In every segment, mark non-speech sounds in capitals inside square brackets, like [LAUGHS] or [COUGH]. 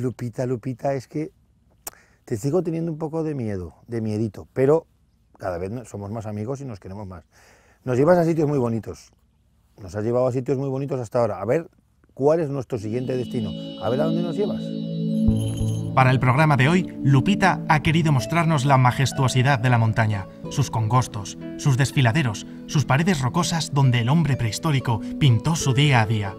Lupita, Lupita, es que te sigo teniendo un poco de miedo, de miedito, pero cada vez somos más amigos y nos queremos más. Nos llevas a sitios muy bonitos, nos has llevado a sitios muy bonitos hasta ahora. A ver, ¿cuál es nuestro siguiente destino? A ver a dónde nos llevas. Para el programa de hoy, Lupita ha querido mostrarnos la majestuosidad de la montaña, sus congostos, sus desfiladeros, sus paredes rocosas donde el hombre prehistórico pintó su día a día.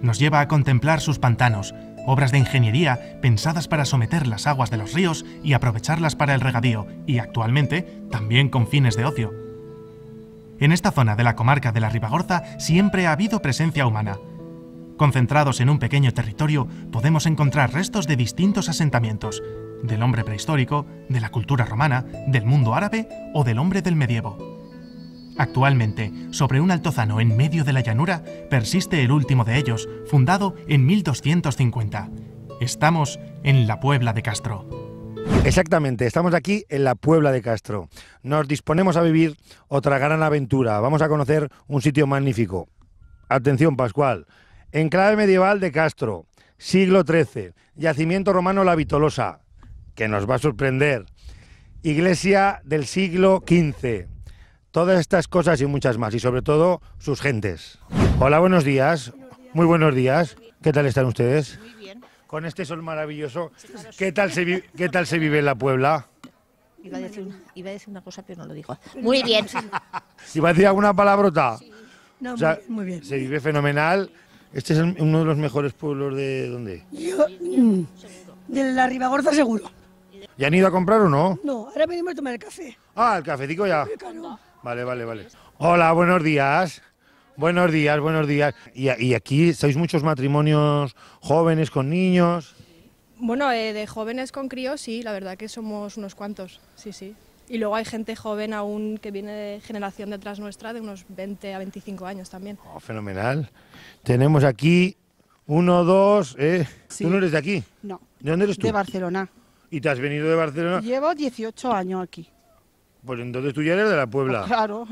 Nos lleva a contemplar sus pantanos, obras de ingeniería pensadas para someter las aguas de los ríos y aprovecharlas para el regadío, y actualmente también con fines de ocio. En esta zona de la comarca de la Ribagorza siempre ha habido presencia humana. Concentrados en un pequeño territorio, podemos encontrar restos de distintos asentamientos, del hombre prehistórico, de la cultura romana, del mundo árabe o del hombre del medievo. Actualmente, sobre un altozano en medio de la llanura, persiste el último de ellos, fundado en 1250. Estamos en la Puebla de Castro. Exactamente, estamos aquí en la Puebla de Castro. Nos disponemos a vivir otra gran aventura. Vamos a conocer un sitio magnífico. Atención, Pascual. Enclave medieval de Castro, siglo XIII, yacimiento romano La Vitolosa, que nos va a sorprender. Iglesia del siglo XV. Todas estas cosas y muchas más, y sobre todo sus gentes. Hola, buenos días. Muy buenos días. ¿Qué tal están ustedes? Muy bien. Con este sol maravilloso, ¿qué tal se, ¿qué tal se vive en la Puebla? Iba a, decir una, iba a decir una cosa, pero no lo dijo. [LAUGHS] Muy bien. [LAUGHS] ¿Iba a decir alguna palabrota? No, muy, bien. Se vive fenomenal. Este es uno de los mejores pueblos de dónde? Yo, mm, de la Ribagorza seguro. ¿Y han ido a comprar o no? No, ahora venimos a tomar el café. Ah, el cafecito ya. Vale, vale, vale. Hola, buenos días. Buenos días, buenos días. ¿Y, aquí sois muchos matrimonios jóvenes con niños? Bueno, eh, de jóvenes con críos sí, la verdad que somos unos cuantos, sí, sí. Y luego hay gente joven aún que viene de generación detrás nuestra, de unos 20 a 25 años también. Oh, fenomenal. Tenemos aquí uno, dos, eh. ¿Tú no eres de aquí? No. ¿De dónde eres tú? De Barcelona. ¿Y te has venido de Barcelona? Llevo 18 años aquí. Pues entonces tú ya eres de la Puebla. [LAUGHS] claro.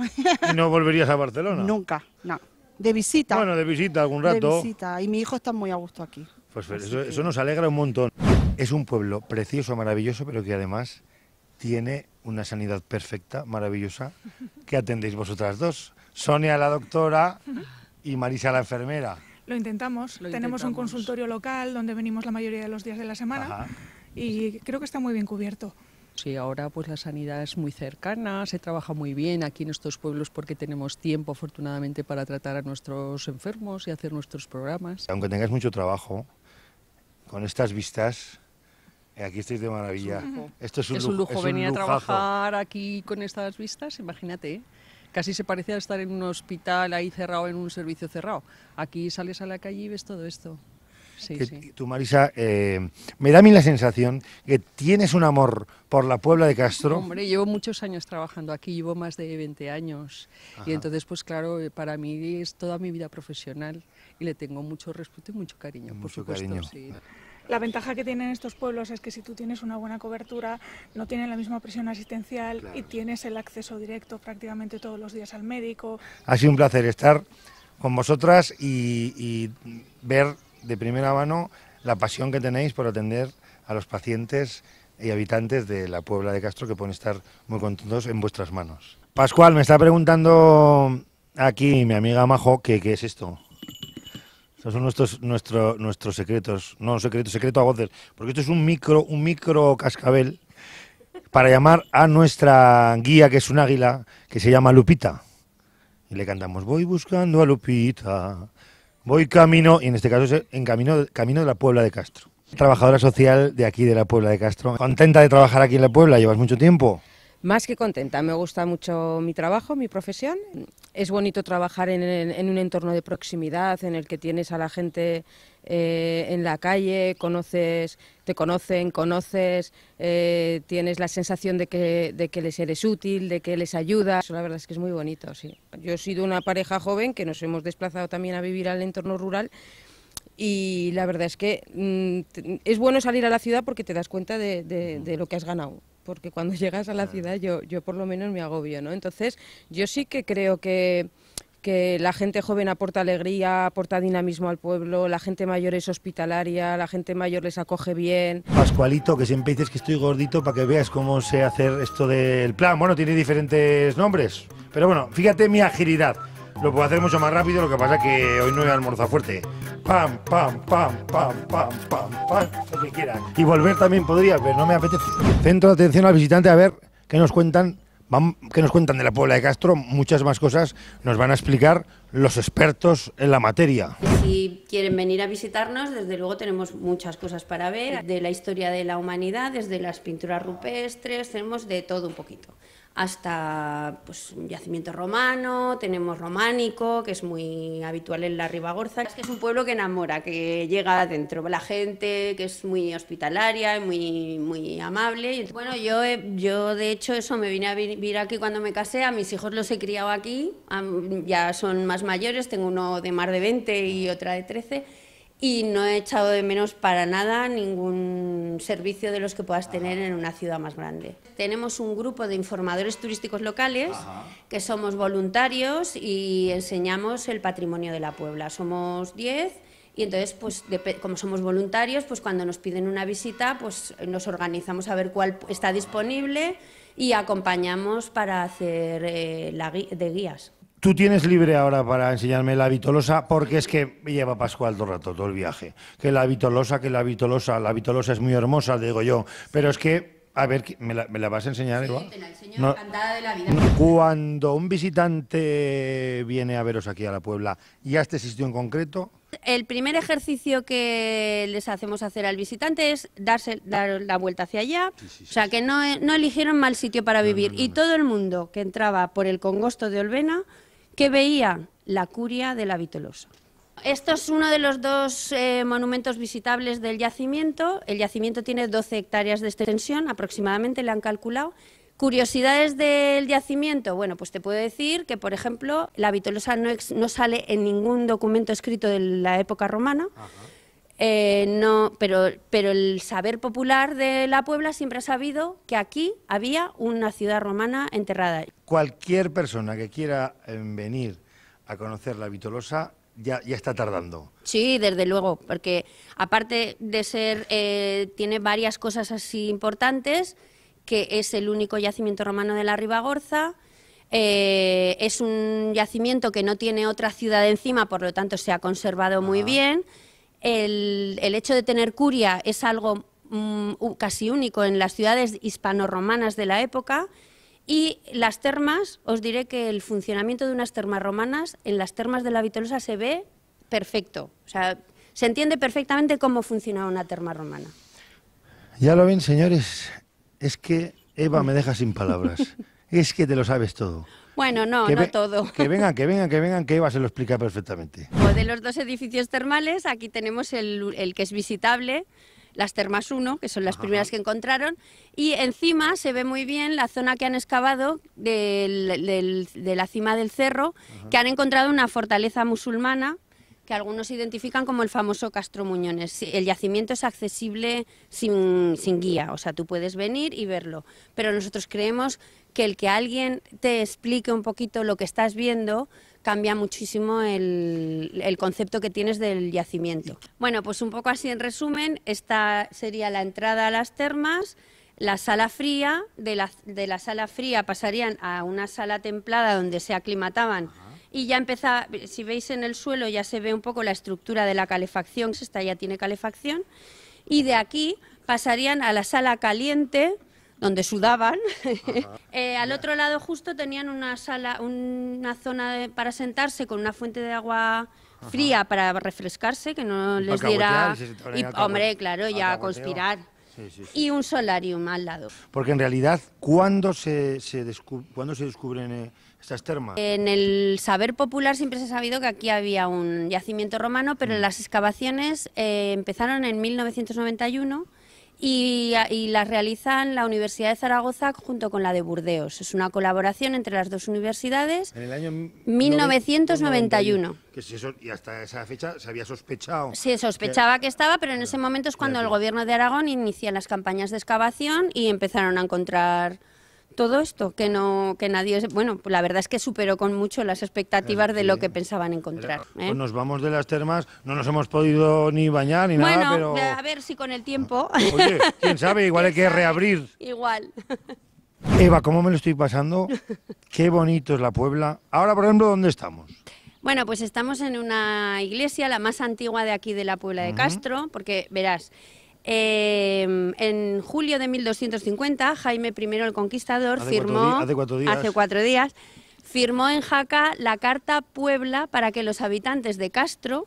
¿Y no volverías a Barcelona? Nunca, no. De visita. Bueno, de visita algún rato. De visita. Y mi hijo está muy a gusto aquí. Pues eso, eso nos alegra un montón. Es un pueblo precioso, maravilloso, pero que además tiene una sanidad perfecta, maravillosa, que atendéis vosotras dos. Sonia, la doctora, y Marisa, la enfermera. Lo intentamos. Tenemos un consultorio local donde venimos la mayoría de los días de la semana y creo que está muy bien cubierto. Sí, ahora pues la sanidad es muy cercana, se trabaja muy bien aquí en estos pueblos porque tenemos tiempo afortunadamente para tratar a nuestros enfermos y hacer nuestros programas. Aunque tengáis mucho trabajo, con estas vistas eh, Aquí estáis de maravilla. Es un Esto es un, lujo. lujo. venir a trabajar aquí con estas vistas, imagínate. ¿eh? Casi se parece a estar en un hospital ahí cerrado, en un servicio cerrado. Aquí sales a la calle y ves todo esto. Sí, sí. Tú, Marisa, eh, me da a mí la sensación que tienes un amor por la Puebla de Castro. Hombre, llevo muchos años trabajando aquí, llevo más de 20 años. Y entonces, pues claro, para mí es toda mi vida profesional y le tengo mucho respeto y mucho cariño, por supuesto. Cariño. La ventaja que tienen estos pueblos es que si tú tienes una buena cobertura, no tienen la misma presión asistencial y tienes el acceso directo prácticamente todos los días al médico. Ha sido un placer estar con vosotras y ver de primera mano la pasión que tenéis por atender a los pacientes y habitantes de la Puebla de Castro que pueden estar muy contentos en vuestras manos. Pascual, me está preguntando aquí mi amiga Majo que qué es esto. Estos son nuestros, nuestro, nuestros secretos, no secreto, secreto a voces, porque esto es un micro, un micro cascabel para llamar a nuestra guía, que es un águila, que se llama Lupita. Y le cantamos, voy buscando a Lupita, Voy camino, y en este caso en camino, camino de la Puebla de Castro. Trabajadora social de aquí, de la Puebla de Castro. ¿Contenta de trabajar aquí en la Puebla? ¿Llevas mucho tiempo? Más que contenta, me gusta mucho mi trabajo, mi profesión. Es bonito trabajar en un entorno de proximidad en el que tienes a la gente eh, en la calle, conoces, te conocen, conoces, eh, tienes la sensación de que, les eres útil, de que les ayudas. La verdad es que es muy bonito, sí. Yo he sido una pareja joven que nos hemos desplazado también a vivir al entorno rural y la verdad es que mm, es bueno salir a la ciudad porque te das cuenta de, lo que has ganado porque cuando [LAUGHS] llegas a la ciudad yo, yo por lo menos me agobio, ¿no? Entonces yo sí que creo que que la gente joven aporta alegría, aporta dinamismo al pueblo, la gente mayor es hospitalaria, la gente mayor les acoge bien. Pascualito, que siempre dices que estoy gordito para que veas cómo se hacer esto del plan. Bueno, tiene diferentes nombres, pero bueno, fíjate mi agilidad. Lo puedo hacer mucho más rápido, lo que pasa que hoy no he almorzado fuerte. Pam, pam, pam, pam, pam, pam, pam, lo que quieran. Y volver también podría, pero no me apetece. Centro de atención al visitante, a ver qué nos cuentan que nos cuentan de la Puebla de Castro, muchas más cosas nos van a explicar los expertos en la materia. Si quieren venir a visitarnos, desde luego tenemos muchas cosas para ver, de la historia de la humanidad, desde las pinturas rupestres, tenemos de todo un poquito hasta pues, un yacimiento romano, tenemos románico, que es muy habitual en la Ribagorza. Es que es un pueblo que enamora, que llega de la gente, que es muy hospitalaria, muy, muy amable. Bueno, yo, yo de hecho eso me vine a vivir aquí cuando me casé, a mis hijos los he criado aquí, ya son más mayores, tengo uno de más de 20 y otra de 13 y no he echado de menos para nada ningún servicio de los que puedas tener en una ciudad más grande. Tenemos un grupo de informadores turísticos locales que somos voluntarios y enseñamos el patrimonio de la Puebla. Somos 10 y entonces, pues, como somos voluntarios, pues cuando nos piden una visita, pues nos organizamos a ver cuál está disponible y acompañamos para hacer eh, la de guías. Tú tienes libre ahora para enseñarme la vitolosa, porque es que lleva Pascual todo el rato, todo el viaje. Que la vitolosa, que la vitolosa, la vitolosa es muy hermosa, digo yo. Pero es que, a ver, ¿me la, vas a enseñar? Sí, te la enseño de la vida. Cuando un visitante viene a veros aquí a la Puebla, ¿y este sitio en concreto? El primer ejercicio que les hacemos hacer al visitante es darse, dar la vuelta hacia allá, o sea que eh, no, eligieron mal sitio para vivir y todo el mundo que entraba por el congosto de Olvena ¿Qué veía la curia de la Vitolosa. Esto es uno de los dos eh, monumentos visitables del yacimiento. El yacimiento tiene 12 hectáreas de extensión, aproximadamente le han calculado. Curiosidades del yacimiento. Bueno, pues te puedo decir que, por ejemplo, la Vitolosa no, no sale en ningún documento escrito de la época romana. Eh, no, pero, el saber popular de la Puebla siempre ha sabido que aquí había una ciudad romana enterrada. Cualquier persona que quiera eh, venir a conocer la Vitolosa ya, está tardando. Sí, desde luego, porque aparte de ser, eh, tiene varias cosas así importantes, que es el único yacimiento romano de la Ribagorza, es un yacimiento que no tiene otra ciudad encima, por lo tanto se ha conservado muy bien el, hecho de tener curia es algo mm, casi único en las ciudades hispanoromanas de la época. Y las termas, os diré que el funcionamiento de unas termas romanas en las termas de la Vitolosa se ve perfecto. O sea, se entiende perfectamente cómo funcionaba una terma romana. Ya lo ven, señores. Es que Eva me deja sin palabras. [LAUGHS] es que te lo sabes todo. Bueno, no, no todo. Que [LAUGHS] vengan, que vengan, que vengan, que Eva se lo explica perfectamente. de los dos edificios termales, aquí tenemos el, que es visitable, las Termas 1, que son las primeras que encontraron, y encima se ve muy bien la zona que han excavado de la cima del cerro, que han encontrado una fortaleza musulmana que algunos identifican como el famoso Castro Muñones. El yacimiento es accesible sin, guía, o sea, tú puedes venir y verlo, pero nosotros creemos que el que alguien te explique un poquito lo que estás viendo cambia muchísimo el, concepto que tienes del yacimiento. Bueno, pues un poco así en resumen, esta sería la entrada a las termas, la sala fría, de la, de la sala fría pasarían a una sala templada donde se aclimataban y ya empieza, si veis en el suelo ya se ve un poco la estructura de la calefacción, esta ya tiene calefacción, y de aquí pasarían a la sala caliente, donde sudaban. [LAUGHS] Eh, al otro lado justo tenían una sala, una zona para sentarse con una fuente de agua fría para refrescarse, que no les diera... Y, hombre, claro, ya conspirar. Y un solarium al lado. Porque en realidad, ¿cuándo se, se descubren... Eh, en el saber popular siempre se ha sabido que aquí había un yacimiento romano, pero mm. las excavaciones eh, empezaron en 1991 y, las realizan la Universidad de Zaragoza junto con la de Burdeos. Es una colaboración entre las dos universidades. En el año 1991. Que si eso, y hasta esa fecha se había sospechado. Se sospechaba que, estaba, pero en ese momento es cuando el gobierno de Aragón inicia las campañas de excavación y empezaron a encontrar todo esto, que no que nadie... Bueno, la verdad es que superó con mucho las expectativas de lo que pensaban encontrar. ¿eh? Pues nos vamos de las termas, no nos hemos podido ni bañar ni nada, pero... a ver si con el tiempo... Ah, oye, quién sabe, igual hay que reabrir. Igual. Eva, ¿cómo me lo estoy pasando? Qué bonito es la Puebla. Ahora, por ejemplo, ¿dónde estamos? Bueno, pues estamos en una iglesia, la más antigua de aquí de la Puebla de Castro, porque verás, Em, en julio de 1250, Jaime I el Conquistador firmó. hace, cuatro días. Firmó en Jaca la Carta Puebla para que los habitantes de Castro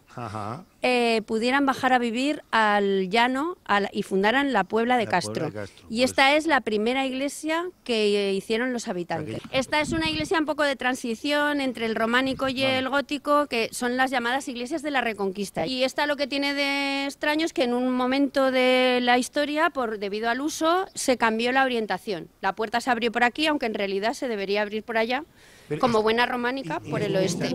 eh, pudieran bajar a vivir al llano y fundaran la Puebla de, Castro. Y pues. esta es la primera iglesia que hicieron los habitantes. Esta es una iglesia un poco de transición entre el románico y el gótico, que son las llamadas iglesias de la Reconquista. Y esta lo que tiene de extraño es que en un momento de la historia, por debido al uso, se cambió la orientación. La puerta se abrió por aquí, aunque en realidad se debería abrir por allá, como buena románica, por el oeste.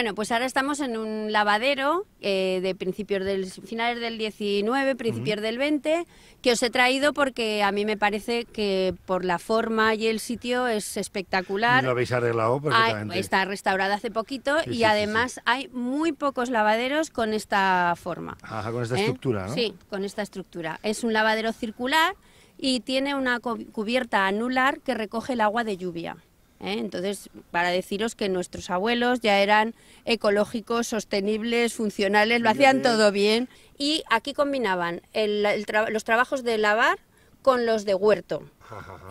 Bueno, pues ahora estamos en un lavadero eh, de principios del finales del 19, principios del 20, que os he traído porque a mí me parece que por la forma y el sitio es espectacular. Lo habéis arreglado perfectamente. está restaurada hace poquito y además hay muy pocos lavaderos con esta forma. Ajá, con esta ¿eh? estructura, ¿no? Sí, con esta estructura. Es un lavadero circular y tiene una cubierta anular que recoge el agua de lluvia. ¿eh? Entonces, para deciros que nuestros abuelos ya eran ecológicos, sostenibles, funcionales, lo hacían todo bien. Y aquí combinaban los trabajos de lavar con los de huerto.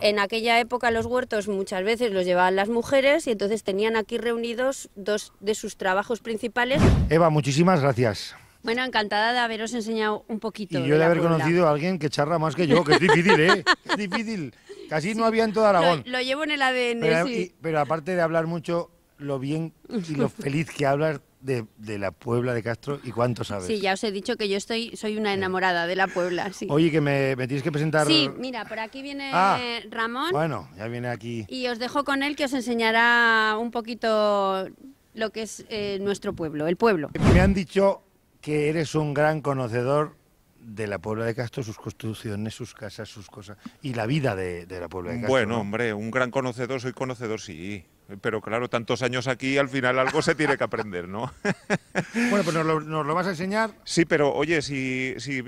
En aquella época los huertos muchas veces los llevaban las mujeres y entonces tenían aquí reunidos dos de sus trabajos principales. Eva, muchísimas gracias. Bueno, encantada de haberos enseñado un poquito. Y yo de, haber conocido a alguien que charra más que yo, que es difícil, ¿eh? [LAUGHS] es difícil. Casi no había en toda Aragón. Lo, lo llevo en el ADN, pero, sí. pero aparte de hablar mucho, lo bien y lo [LAUGHS] feliz que hablas de, la Puebla de Castro y cuánto sabes. Sí, ya os he dicho que yo estoy, soy una enamorada de la Puebla. Sí. Oye, que me, tienes que presentar. Sí, mira, por aquí viene ah, Ramón. Bueno, ya viene aquí. Y os dejo con él que os enseñará un poquito lo que es eh, nuestro pueblo, el pueblo. Me han dicho que eres un gran conocedor de la Puebla de Castro, sus construcciones, sus casas, sus cosas y la vida de, la Puebla de Castro. Bueno, hombre, un gran conocedor, soy conocedor, sí. Pero claro, tantos años aquí, al final algo se tiene que aprender, ¿no? [LAUGHS] bueno, pues nos lo, vas a enseñar. Sí, pero oye, si, si,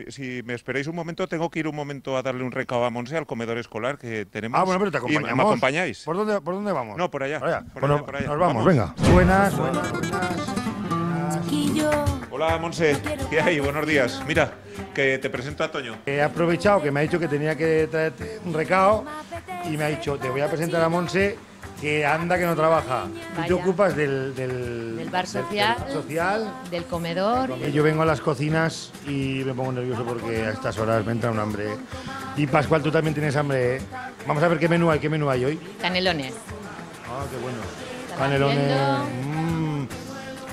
me esperáis un momento, tengo que ir un momento a darle un recado a Monse, al comedor escolar que tenemos. Ah, bueno, pero te acompañamos. acompañáis? ¿Por dónde, vamos? No, por allá. Nos vamos, venga. Buenas, buenas, buenas. buenas. Hola, Monse. ¿Qué hay? Buenos días. Mira, que te presento a Toño. He aprovechado que me ha dicho que tenía que traerte un recado y me ha dicho, te voy a presentar a Monse que anda que no trabaja. Tú te ocupas del, del, bar social, del, comedor. yo vengo a las cocinas y me pongo nervioso porque a estas horas me entra un hambre. Y Pascual, tú también tienes hambre. ¿eh? Vamos a ver qué menú hay, qué menú hay hoy. Canelones. Ah, qué bueno. Canelones.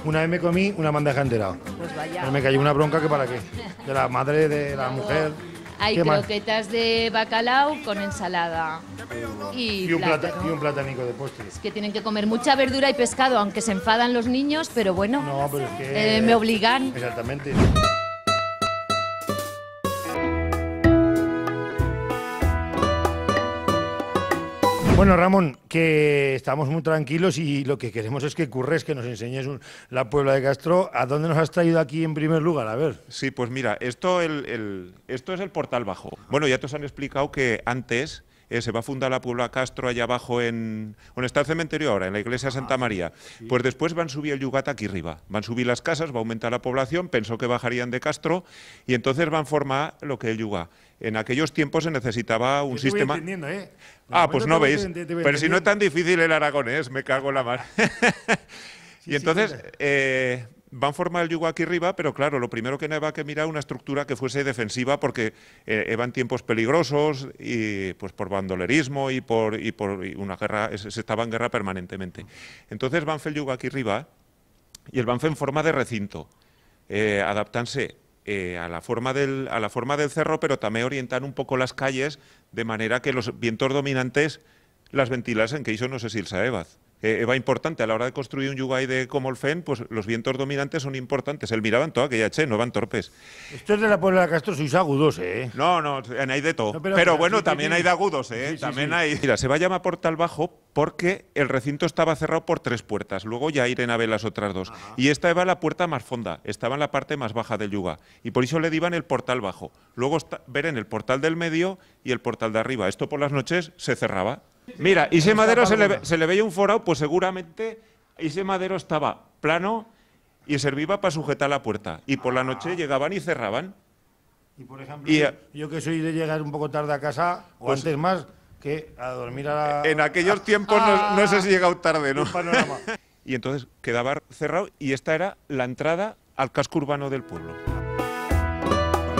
Una vez me comí una bandeja entera. Pues vaya. me cayó una bronca que para qué. De la madre, de la mujer. Hay croquetas de bacalao con ensalada. Y, un platanico de postres que tienen que comer mucha verdura y pescado, aunque se enfadan los niños, pero bueno. Eh, me obligan. Exactamente. Bueno, Ramón, que estamos muy tranquilos y lo que queremos es que curres, que nos enseñes la Puebla de Castro. ¿A dónde nos has traído aquí en primer lugar? A ver. Sí, pues mira, esto, el, esto es el portal bajo. Bueno, ya te os han explicado que antes eh, se va a fundar la Puebla Castro allá abajo en... donde está el cementerio ahora, en la iglesia ah, Santa María. Pues después van a subir el Yugat aquí arriba. Van a subir las casas, va a aumentar la población, pensó que bajarían de Castro y entonces van a formar lo que es el Yugat. En aquellos tiempos se necesitaba un sistema... ¿eh? Ah, pues no veis. Pero si no es tan difícil el aragonés, me cago en la mar. [LAUGHS] [LAUGHS] y entonces van formar el yugo aquí arriba, pero claro, lo primero que había que mirar una estructura que fuese defensiva porque eh, eran eh, tiempos peligrosos y pues por bandolerismo y por, y por una guerra, se estaba en guerra permanentemente. Entonces van el yugo aquí arriba y el van en forma de recinto, eh, eh, a, la forma del, a la forma del cerro, pero también orientan un poco las calles de manera que los vientos dominantes las ventilasen, que hizo no sé si el Saevaz. Eh, va importante. A la hora de construir un y de Comolfen, pues los vientos dominantes son importantes. El miraban toda aquella che, no van torpes. Esto es de la Puebla de Castro, sois agudos, ¿eh? No, no, hay de todo. pero, bueno, también hay de agudos, ¿eh? también hay. Mira, se va a llamar Portal Bajo porque el recinto estaba cerrado por tres puertas. Luego ya irán a ver las otras dos. Y esta era la puerta más fonda, estaba en la parte más baja del Yuga. Y por eso le diban el Portal Bajo. Luego ver en el portal del medio y el portal de arriba. Esto por las noches se cerraba. Mira, ese Madero se le, se le veía un foro, pues seguramente ese Madero estaba plano y servía para sujetar la puerta. Y por la noche llegaban y cerraban. Y por ejemplo, eh, yo que soy de llegar un poco tarde a casa, o pues, pues, antes más, que a dormir a la... En aquellos tiempos no, sé si he llegado tarde, ¿no? [LAUGHS] y entonces quedaba cerrado y esta era la entrada al casco urbano del pueblo.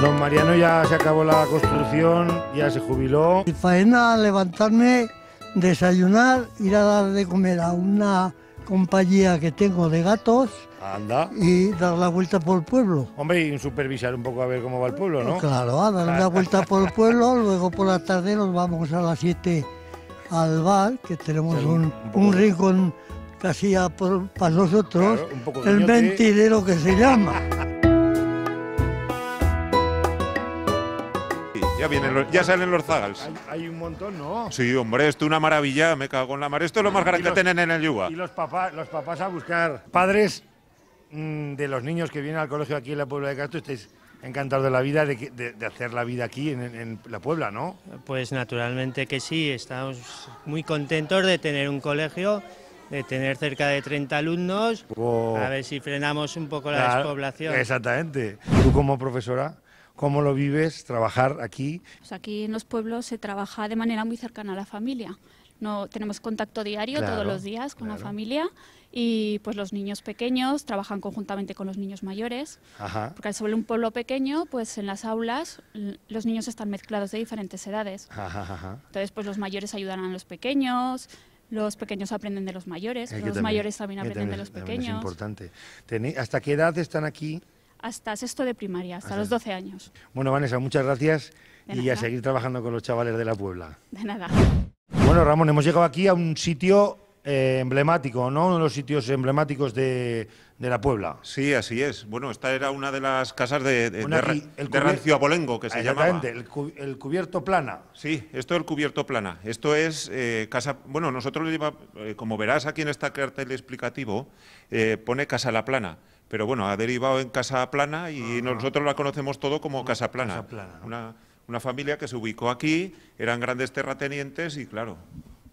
Don Mariano ya se acabó la construcción, ya se jubiló. Mi faena, levantarme desayunar, ir a dar de comer a una compañía que tengo de gatos Anda. y dar la vuelta por el pueblo. Hombre, y supervisar un poco a ver cómo va el pueblo, ¿no? Eh, claro, a dar la vuelta por el pueblo, [LAUGHS] luego por la tarde nos vamos a las 7 al bar, que tenemos un, un, rincón casi para nosotros, el mentirero que se llama. [LAUGHS] Ya, salen los zagals. Hay, un montón, ¿no? Sí, hombre, esto es una maravilla, me cago en la mar. Esto es lo más grande que tienen en el Yuba. Y los papás, los papás a buscar padres mm, de los niños que vienen al colegio aquí en la Puebla de Castro, estáis encantados de la vida, de, hacer la vida aquí en, la Puebla, ¿no? Pues naturalmente que sí, estamos muy contentos de tener un colegio, de tener cerca de 30 alumnos, a ver si frenamos un poco la, la despoblación. Exactamente. ¿Tú como profesora? ¿Cómo lo vives trabajar aquí? Pues aquí en los pueblos se trabaja de manera muy cercana a la familia. No tenemos contacto diario todos los días con la familia y pues los niños pequeños trabajan conjuntamente con los niños mayores. Porque sobre un pueblo pequeño, pues en las aulas los niños están mezclados de diferentes edades. Entonces pues los mayores ayudan a los pequeños, los pequeños aprenden de los mayores, los mayores también aprenden de los pequeños. Es importante. ¿Hasta qué edad están aquí? hasta sexto de primaria, hasta, los 12 años. Bueno, Vanessa, muchas gracias y a seguir trabajando con los chavales de la Puebla. De nada. Bueno, Ramón, hemos llegado aquí a un sitio eh, emblemático, ¿no? Uno de los sitios emblemáticos de, la Puebla. Sí, así es. Bueno, esta era una de las casas de, de, Abolengo, que se llamaba. El, el, cubierto plana. Sí, esto es el cubierto plana. Esto es eh, casa... Bueno, nosotros, eh, como verás aquí en esta cartel explicativo, pone Casa La Plana pero bueno, ha derivado en Casa Plana y nosotros la conocemos todo como Casa Plana. Casa Plana una, familia que se ubicó aquí, eran grandes terratenientes y claro,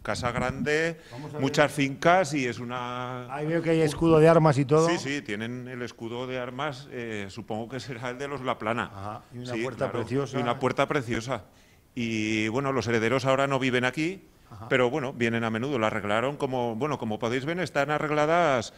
casa grande, muchas fincas y es una... Ahí veo que hay escudo de armas y todo. Sí, sí, tienen el escudo de armas, eh, supongo que será el de los La Plana. Ajá. Y una puerta preciosa. Y una puerta preciosa. Y bueno, los herederos ahora no viven aquí, Pero bueno, vienen a menudo, la arreglaron como, bueno, como podéis ver, están arregladas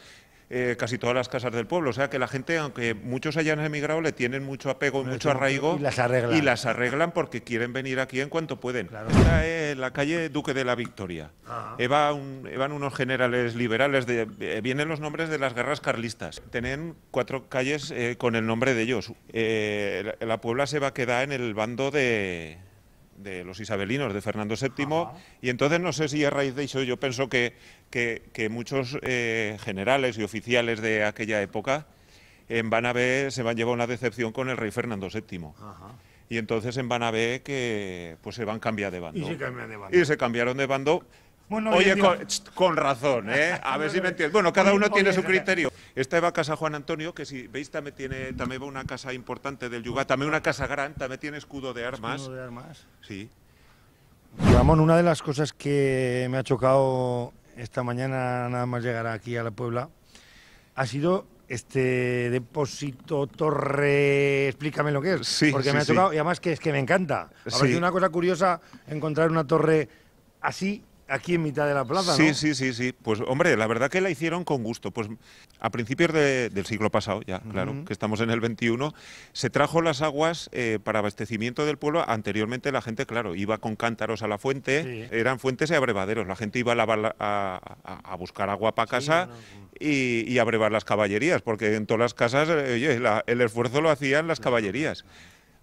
eh, casi todas las casas del pueblo. O sea que la gente, aunque muchos hayan emigrado, le tienen mucho apego, y mucho arraigo. Y las arreglan. Y las arreglan porque quieren venir aquí en cuanto pueden. Esta es eh, la calle Duque de la Victoria. Ah. van unos generales liberales. De, eh, vienen los nombres de las guerras carlistas. Tienen cuatro calles con el nombre de ellos. la Puebla se va a quedar en el bando de de los isabelinos de Fernando VII y entonces no sé si a raíz de eso yo pienso que, que, muchos eh, generales y oficiales de aquella época en Banabé se van a llevar una decepción con el rey Fernando VII. Y entonces en Banabé que pues se van a cambiar de bando. Y se de bando. Y se cambiaron de bando Oye, con, razón, ¿eh? A ver si me entiendes. Bueno, cada uno tiene su eh, criterio. Esta va a casa Juan Antonio, que si veis también tiene también va una casa importante del Yuga, también una casa gran, también tiene escudo de armas. Escudo de armas. Sí. Ramón, una de las cosas que me ha chocado esta mañana nada más llegar aquí a la Puebla ha sido este depósito, torre, explícame lo que es, sí, porque me ha chocado y además que es que me encanta. Ha parecido una cosa curiosa encontrar una torre así aquí en mitad de la plaza, sí, ¿no? Sí, sí, sí, Pues hombre, la verdad que la hicieron con gusto. Pues a principios del siglo pasado, ya, claro, que estamos en el 21, se trajo las aguas eh, para abastecimiento del pueblo. Anteriormente la gente, claro, iba con cántaros a la fuente, eran fuentes y abrevaderos. La gente iba a, lavar, a, buscar agua para casa Y, abrevar las caballerías, porque en todas las casas eh, oye, el esfuerzo lo hacían las caballerías.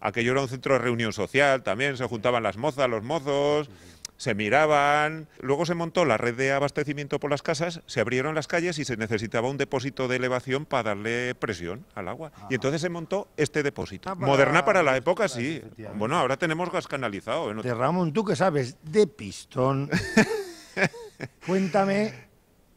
Aquello era un centro de reunión social también, se juntaban las mozas, los mozos se miraban, luego se montó la red de abastecimiento por las casas, se abrieron las calles y se necesitaba un depósito de elevación para darle presión al agua. Y ah. entonces se montó este depósito. Ah, Moderna para la, época, sí. Bueno, ahora tenemos gas canalizado. ¿eh? De Ramón, tú que sabes de pistón, [LAUGHS] cuéntame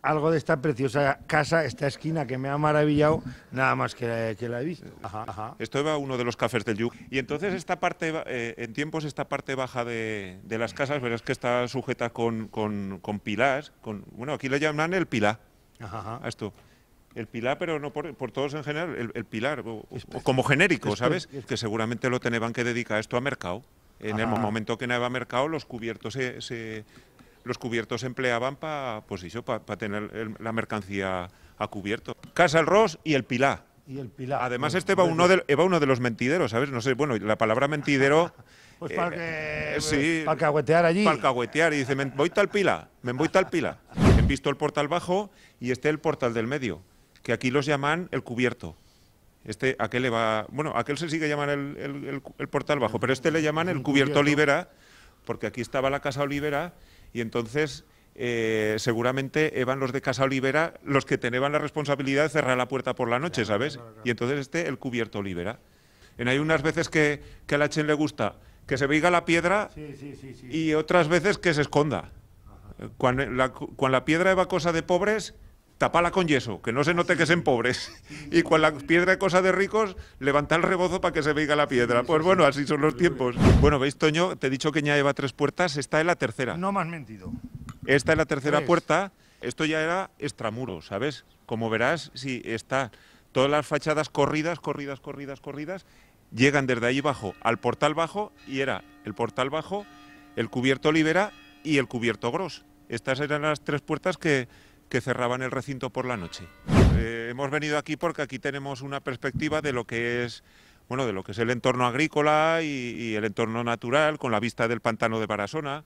algo de esta preciosa casa, esta esquina que me ha maravillado, nada más que, la he visto. Eh, esto era uno de los cafés del Yuc. Y entonces esta parte, eh, en tiempos esta parte baja de, las casas, verás que está sujeta con, con, con bueno, aquí le llaman el pilar esto. El pilar, pero no por, todos en general, el, pilar, este como genérico, este ¿sabes? Que seguramente lo tenían que dedicar esto a mercado. En el momento que no mercado, los cubiertos se, los cubiertos empleaban para pues para pa tener la mercancía a cubierto. Casa el Ros y el Pilá. Y el Pilá. Además, este va uno, pues de, va uno de los mentideros, ¿sabes? No sé, bueno, la palabra mentidero... [LAUGHS] Pues para eh, que, eh, sí, para cagüetear allí. Para cagüetear y dice, me voy tal pila, me voy tal pila. He visto el portal bajo y este el portal del medio, que aquí los llaman el cubierto. Este, ¿a le va? Bueno, aquel se sigue llamando el, el, el portal bajo, pero este le llaman el cubierto Olivera, porque aquí estaba la casa Olivera y entonces, eh, seguramente eran los de Casa Olivera los que tenían la responsabilidad de cerrar la puerta por la noche, ¿sabes? Y entonces este, el cubierto Olivera. En hay unas veces que, a la Chen le gusta que se veiga la piedra y otras veces que se esconda. Cuando la, la piedra va cosa de pobres, tapala con yeso, que no se note que es pobres. [LAUGHS] Y con la piedra cosa de ricos, levanta el rebozo para que se vea la piedra. Pues bueno, así son los tiempos. Bueno, veis, Toño, te he dicho que ya lleva tres puertas, ¿Está en la tercera. No me has mentido. Esta es la tercera puerta, esto ya era extramuro, ¿sabes? Como verás, si está todas las fachadas corridas, corridas, corridas, corridas, llegan desde ahí abajo al portal bajo y era el portal bajo, el cubierto libera y el cubierto gros. Estas eran las tres puertas que, que cerraban el recinto por la noche. Eh, hemos venido aquí porque aquí tenemos una perspectiva de lo que es bueno, de lo que es el entorno agrícola y, el entorno natural, con la vista del pantano de Barasona.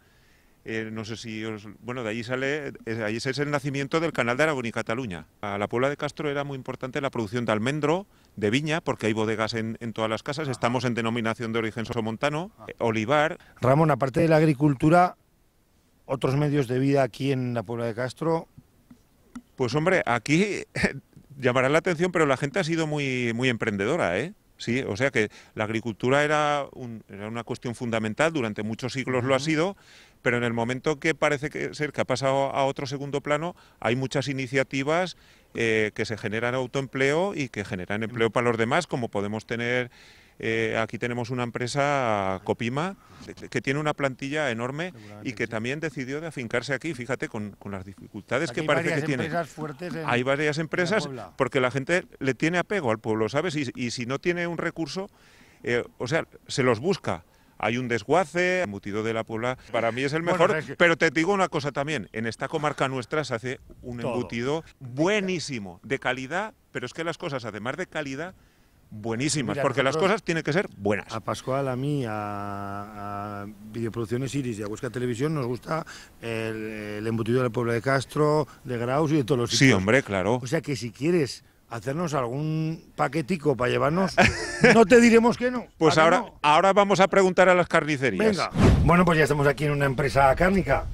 Eh, no sé si bueno, de allí sale, eh, ahí es el nacimiento del canal de Aragón y Cataluña. A la Puebla de Castro era muy importante la producción de almendro, de viña, porque hay bodegas en, todas las casas, estamos en denominación de origen somontano, olivar. Ramón, aparte de la agricultura, otros medios de vida aquí en la Puebla de Castro, pues hombre, aquí eh, llamará la atención, pero la gente ha sido muy, muy emprendedora, ¿eh? Sí, o sea que la agricultura era, una cuestión fundamental, durante muchos siglos lo ha sido, pero en el momento que parece que ser que ha pasado a otro segundo plano, hay muchas iniciativas eh, que se generan autoempleo y que generan empleo para los demás, como podemos tener eh, aquí tenemos una empresa, Copima, que tiene una plantilla enorme y que también decidió de afincarse aquí, fíjate, con, las dificultades que parece que tiene. Hay varias empresas fuertes en, Hay varias empresas porque la gente le tiene apego al pueblo, ¿sabes? Y, si no tiene un recurso, eh, o sea, se los busca hay un desguace, embutido de la Puebla para mí es el mejor, pero te digo una cosa también, en esta comarca nuestra se hace un embutido buenísimo, de calidad, pero es que las cosas además de calidad buenísimas, porque las cosas tienen que ser buenas. A Pascual, a mí, a, a Videoproducciones Iris y a Busca Televisión nos gusta el, embutido del pueblo de Castro, de Graus y de todos los sitios. Sí, hombre, claro. O sea que si quieres hacernos algún paquetico para llevarnos, no te diremos que no. [LAUGHS] Pues ahora, ahora vamos a preguntar a las carnicerías. Venga. Bueno, pues ya estamos aquí en una empresa cárnica.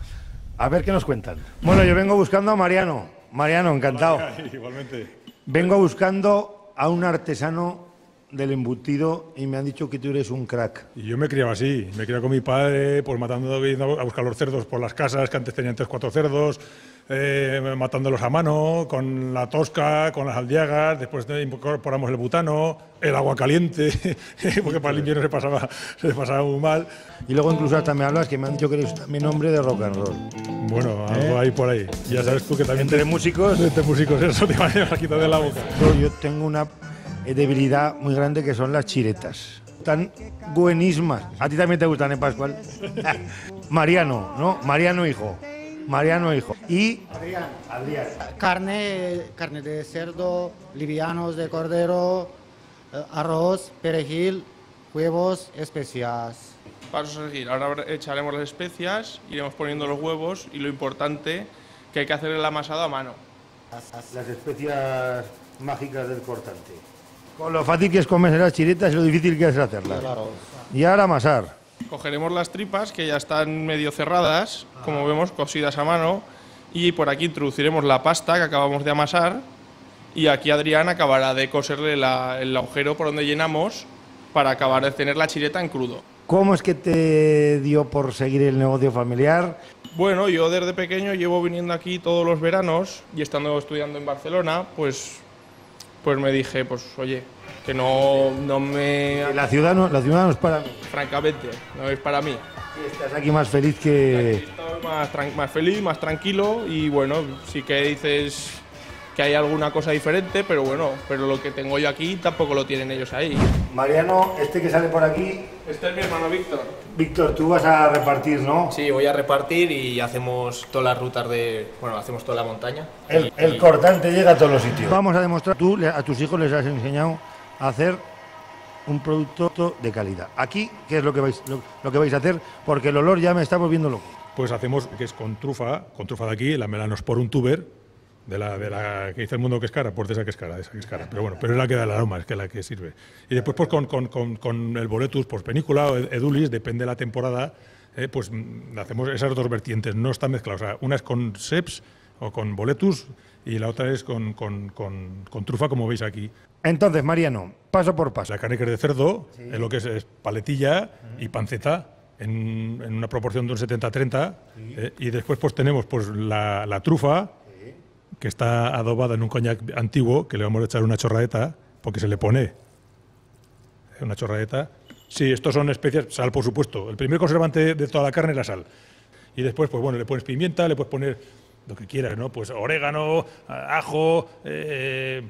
A ver qué nos cuentan. Bueno, yo vengo buscando a Mariano. Mariano, encantado. [LAUGHS] igualmente. Vengo buscando a un artesano del embutido y me han dicho que tú eres un crack. Y yo me criaba así, me criaba con mi padre, pues matando a buscar los cerdos por las casas, que antes tenían tres, cuatro cerdos, eh, matándolos a mano, con la tosca, con las aldiagas, después incorporamos el butano, el agua caliente, [LAUGHS] porque para el invierno se pasaba, se pasaba muy mal. Y luego incluso hasta me hablas que me han dicho que eres mi nombre de rock and roll. Bueno, ¿Eh? algo ahí por ahí. Ya sabes tú que también... Entre músicos... [LAUGHS] Entre músicos, eso te va a quitar de la boca. Yo tengo una eh, debilidad muy grande que son las chiretas. Tan buenísimas... A ti también te gustan, ¿eh, Pascual? [LAUGHS] Mariano, ¿no? Mariano hijo. Mariano hijo. Y Adrián. Carne, carne de cerdo, livianos de cordero, eh, arroz, perejil, huevos, especias. Vamos a seguir, ahora echaremos las especias, iremos poniendo los huevos y lo importante que hay que hacer el amasado a mano. Las especias mágicas del cortante. Con lo fácil que es comerse las chiretas es lo difícil que es hacerlas. Claro. Y ahora amasar. Cogeremos las tripas que ya están medio cerradas, como vemos, cosidas a mano, y por aquí introduciremos la pasta que acabamos de amasar y aquí Adrián acabará de coserle el agujero por donde llenamos para acabar de tener la chireta en crudo. ¿Cómo es que te dio por seguir el negocio familiar? Bueno, yo desde pequeño llevo viniendo aquí todos los veranos y estando estudiando en Barcelona, pues pues me dije, pues oye, que no, no me... La ciudad no, la ciudad no es para mí. Francamente, no es para mí. Estás aquí más feliz que... Aquí más, más feliz, más tranquilo y bueno, sí que dices que hay alguna cosa diferente, pero bueno, pero lo que tengo yo aquí tampoco lo tienen ellos ahí. Mariano, este que sale por aquí. Este es mi hermano Víctor. Víctor, tú vas a repartir, ¿no? Sí, voy a repartir y hacemos todas las rutas de. Bueno, hacemos toda la montaña. El, cortante llega a todos los sitios. Vamos a demostrar, tú a tus hijos les has enseñado a hacer un producto de calidad. Aquí, ¿qué es lo que vais, lo, que vais a hacer? Porque el olor ya me está volviendo loco. Pues hacemos, que es con trufa, con trufa de aquí, la por un tuber, de la, de la que dice el mundo que es cara, pues de esa que es cara, de esa que es cara. Pero bueno, pero es la que da el aroma, es que la que sirve. Y después pues con, el boletus, pues película o e- edulis, depende de la temporada, eh, pues mm, hacemos esas dos vertientes, no está mezcladas. O sea, una es con seps o con boletus y la otra es con, trufa, como veis aquí. Entonces, Mariano, paso por paso. La carne de cerdo, en es lo que es, paletilla y panceta. En, una proporción de un 70-30 eh, y después pues tenemos pues la, la trufa que está adobada en un coñac antiguo, que le vamos a echar una chorraeta... porque se le pone una chorraeta... Sí, estos son especias, sal por supuesto. El primer conservante de toda la carne es la sal. Y después, pues bueno, le pones pimienta, le puedes poner lo que quieras, ¿no? Pues orégano, ajo, eh,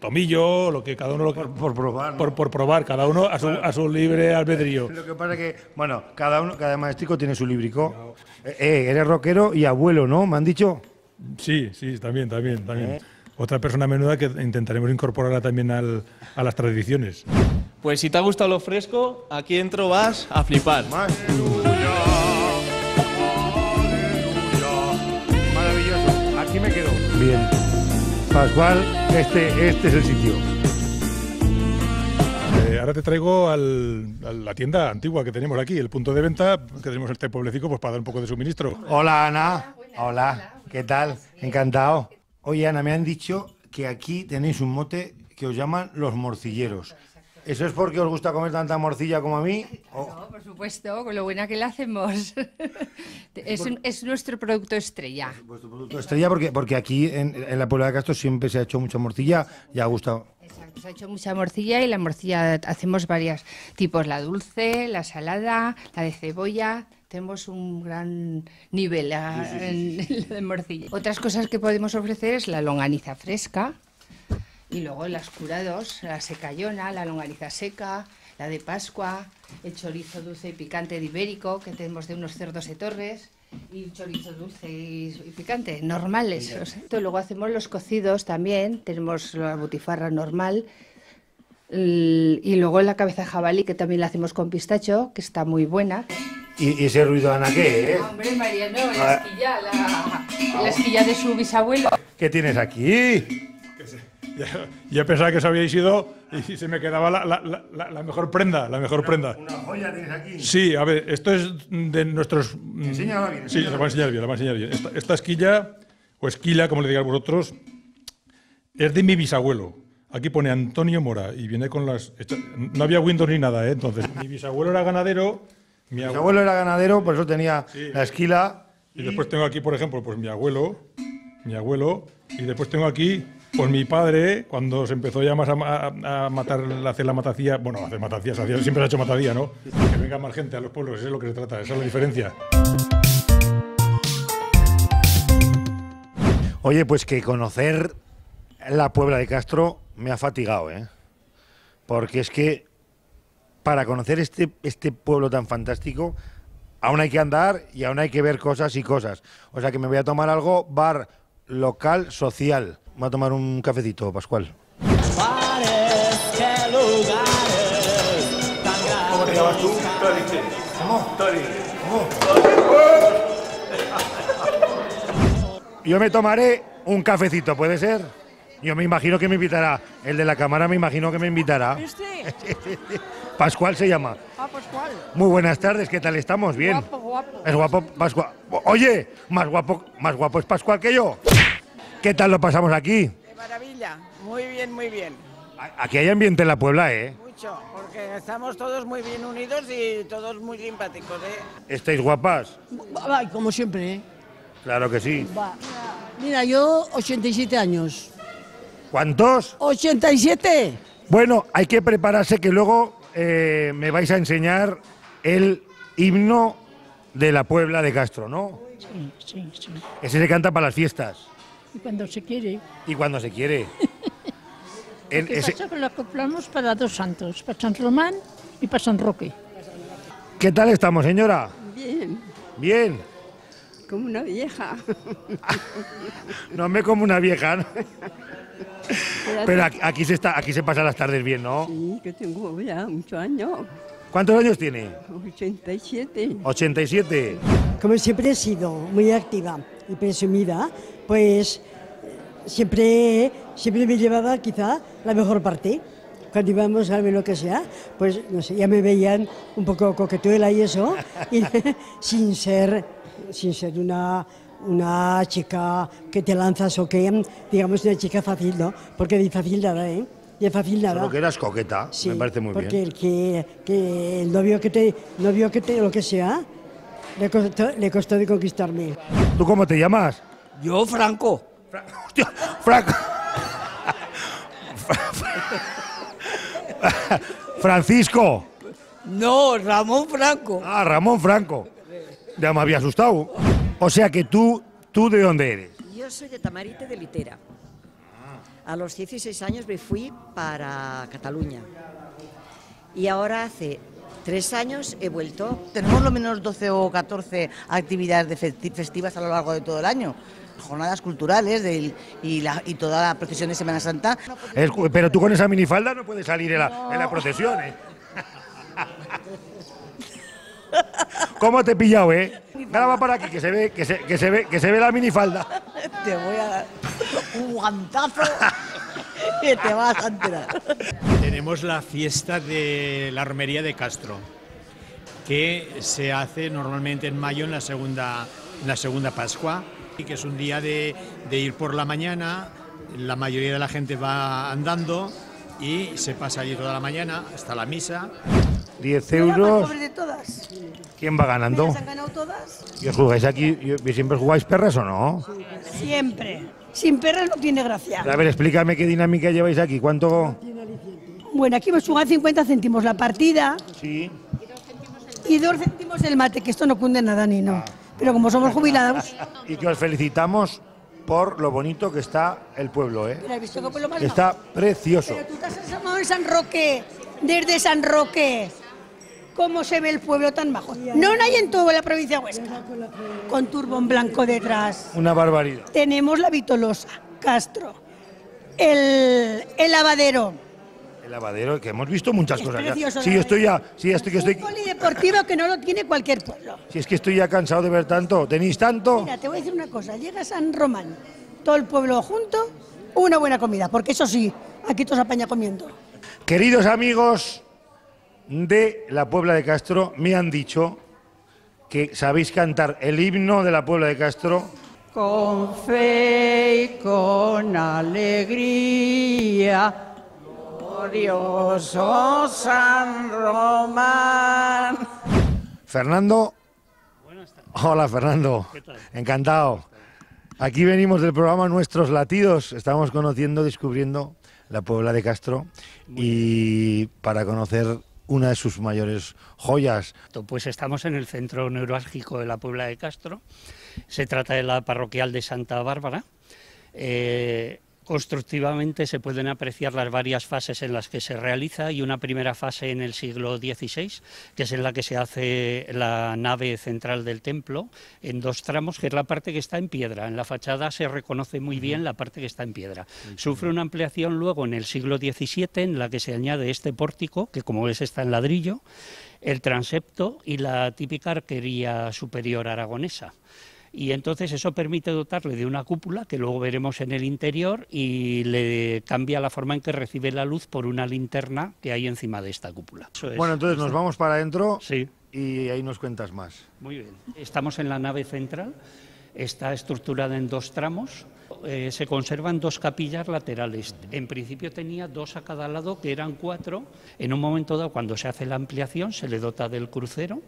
tomillo, lo que cada uno... Lo quiera... por, probar. Por, probar, cada uno a su, libre albedrío. Lo que pasa es que, bueno, cada uno, cada maestrico tiene su librico. Eh, eh, eres rockero y abuelo, ¿no? ¿Me han dicho? Sí, sí, también, también, también. Eh. Otra persona menuda que intentaremos incorporarla también a las tradiciones. Pues si te ha gustado lo fresco, aquí entro vas a flipar. Maravilloso. Aquí me quedo. Bien. Pascual, este, este es el sitio. Eh, ahora te traigo a la tienda antigua que tenemos aquí, el punto de venta que tenemos este pueblecito, pues para dar un poco de suministro. Hola, Ana. Hola. ¿Qué tal? Encantado. Oye, Ana, me han dicho que aquí tenéis un mote que os llaman los morcilleros. ¿Eso es porque os gusta comer tanta morcilla como a mí? No, por supuesto, con lo buena que la hacemos. [LAUGHS] es, nuestro producto estrella. producto estrella porque, porque aquí en, en, la Puebla de Castro siempre se ha hecho mucha morcilla y ha gustado. Exacto, se ha hecho mucha morcilla y la morcilla hacemos varios tipos, la dulce, la salada, la de cebolla, tenemos un gran nivel ah, en, [LAUGHS] lo de morcilla. Otras cosas que podemos ofrecer es la longaniza fresca y luego las curados, la secayona, la longaniza seca, la de Pascua, el chorizo dulce y picante de ibérico que tenemos de unos cerdos de Torres y chorizo dulce y, picante, normales. O Luego hacemos los cocidos también, tenemos la butifarra normal y luego la cabeza de jabalí, que también la hacemos con pistacho, que está muy buena. ¿Y, ese ruido Ana qué? Eh? [LAUGHS] Hombre, Mariano, la ah. esquilla, la, esquilla de su bisabuelo. ¿Qué tienes aquí? Yo pensaba que se había ido y se me quedaba la, mejor prenda, la mejor prenda. Una joya tienes aquí. Sí, a ver, esto es de nuestros... Mm, bien. Sí, la va a enseñar bien, voy a enseñar bien. Esta, esta, esquilla, o esquila, como le digáis vosotros, es de mi bisabuelo. Aquí pone Antonio Mora y viene con las. No había Windows ni nada, ¿eh? entonces. Mi bisabuelo era ganadero. Mi abuelo, era ganadero, por eso tenía la esquila. Y, después tengo aquí, por ejemplo, pues mi abuelo, mi abuelo. Y después tengo aquí, pues mi padre, cuando se empezó ya más a, matar, a hacer la matacía. Bueno, a hacer matacías, siempre se ha hecho matacía, ¿no? Que venga más gente a los pueblos, eso es lo que se trata, esa es la diferencia. Oye, pues que conocer la Puebla de Castro me ha fatigado, ¿eh? Porque es que para conocer este, este pueblo tan fantástico, aún hay que andar y aún hay que ver cosas y cosas. O sea que me voy a tomar algo bar local social. Me voy a tomar un cafecito, Pascual. ¿Cómo te llamas tú? ¿Cómo? ¿Cómo? Yo me tomaré un cafecito, ¿puede ser? Yo me imagino que me invitará. El de la cámara me imagino que me invitará. [LAUGHS] Pascual se llama. Ah, Pascual. Muy buenas tardes, ¿qué tal estamos? Bien. Guapo, guapo. Es guapo Pascual. Oye, más guapo, más guapo es Pascual que yo. ¿Qué tal lo pasamos aquí? De maravilla. Muy bien, muy bien. Aquí hay ambiente en la Puebla, ¿eh? Mucho, porque estamos todos muy bien unidos y todos muy simpáticos, ¿eh? ¿Estáis guapas? Como siempre, ¿eh? Claro que sí. Mira, yo 87 años. ¿Cuántos? 87. Bueno, hay que prepararse que luego eh, me vais a enseñar el himno de la Puebla de Castro, ¿no? Sí, sí, sí. Ese se canta para las fiestas. Y cuando se quiere. Y cuando se quiere. [LAUGHS] ¿Qué ese... pasa? Que lo acoplamos para dos santos, para San Román y para San Roque. ¿Qué tal estamos, señora? Bien. Bien. Como una vieja. [LAUGHS] no me como una vieja. ¿no? [LAUGHS] Pero aquí, se está, aquí se pasan las tardes bien, ¿no? Sí, que tengo ya muchos años. ¿Cuántos años tiene? 87. 87. Como siempre he sido muy activa y presumida, pues siempre, siempre me llevaba quizá la mejor parte. Cuando íbamos a ver lo que sea, pues no sé, ya me veían un poco coquetuela y eso, y, [LAUGHS] sin ser sin ser una una chica que te lanzas o que, digamos, una chica fácil, ¿no? Porque de fácil nada, ¿eh? De fácil nada. Porque que eras coqueta, me parece muy bien. Porque el que, el novio que te, novio que te, lo que sea, le costó, de conquistarme. ¿Tú cómo te llamas? Yo, Franco. Hostia, Franco. Francisco. No, Ramón Franco. Ah, Ramón Franco. Ya me había asustado. O sea que tú, ¿tú de dónde eres? Yo soy de Tamarite de Litera. A los 16 años me fui para Cataluña. Y ahora hace tres años he vuelto. Tenemos lo menos 12 o 14 actividades festivas a lo largo de todo el año. Jornadas culturales y, la, y, toda la procesión de Semana Santa. pero tú con esa minifalda no puedes salir en la, en la procesión, ¿eh? ¿Cómo te he pillado, eh? Graba para aquí, que se ve, que se, ve, que se ve la minifalda. Te voy a dar un guantazo y te vas a enterar. Tenemos la fiesta de la armería de Castro, que se hace normalmente en mayo en la segunda, la segunda Pascua, y que es un día de, de ir por la mañana, la mayoría de la gente va andando y se pasa allí toda la mañana hasta la misa. 10 euros. todas. ¿Quién va ganando? han ganado todas? ¿Y os jugáis aquí? siempre jugáis perras o no? Siempre. Sin perras no tiene gracia. A ver, explícame qué dinámica lleváis aquí. ¿Cuánto? Bueno, aquí hemos jugado 50 céntimos la partida. Sí. Y dos céntimos el mate, que esto no cunde nada ni no. Pero como somos jubilados. y que os felicitamos por lo bonito que está el pueblo, ¿eh? Está precioso. Pero tú estás en San Roque, desde San Roque cómo se ve el pueblo tan bajo. No hay en toda la provincia de Huesca, con turbón blanco detrás. Una barbaridad. Tenemos la Vitolosa, Castro, el, el lavadero. El lavadero, que hemos visto muchas cosas. Sí, estoy ya, sí, estoy que estoy. Un polideportivo que no lo tiene cualquier pueblo. Si es que estoy ya cansado de ver tanto, tenéis tanto. Mira, te voy a decir una cosa. Llega San Román, todo el pueblo junto, una buena comida, porque eso sí, aquí todos apaña comiendo. Queridos amigos, de la Puebla de Castro me han dicho que sabéis cantar el himno de la Puebla de Castro. Con fe y con alegría, glorioso San Román. Fernando. Hola Fernando. Encantado. Aquí venimos del programa Nuestros Latidos. Estamos conociendo, descubriendo la Puebla de Castro. y para conocer una de sus mayores joyas. Pues estamos en el centro neurálgico de la Puebla de Castro. Se trata de la parroquial de Santa Bárbara. Eh, Constructivamente se pueden apreciar las varias fases en las que se realiza y una primera fase en el siglo XVI, que es en la que se hace la nave central del templo en dos tramos, que es la parte que está en piedra. En la fachada se reconoce muy bien la parte que está en piedra. Sufre una ampliación luego en el siglo XVII en la que se añade este pórtico, que como ves está en ladrillo, el transepto y la típica arquería superior aragonesa y entonces eso permite dotarle de una cúpula que luego veremos en el interior y le cambia la forma en que recibe la luz por una linterna que hay encima de esta cúpula. bueno, entonces nos vamos para adentro y ahí nos cuentas más. Muy bien. Estamos en la nave central, está estructurada en dos tramos. Eh, se conservan dos capillas laterales. En principio tenía dos a cada lado, que eran cuatro. En un momento dado, cuando se hace la ampliación, se le dota del crucero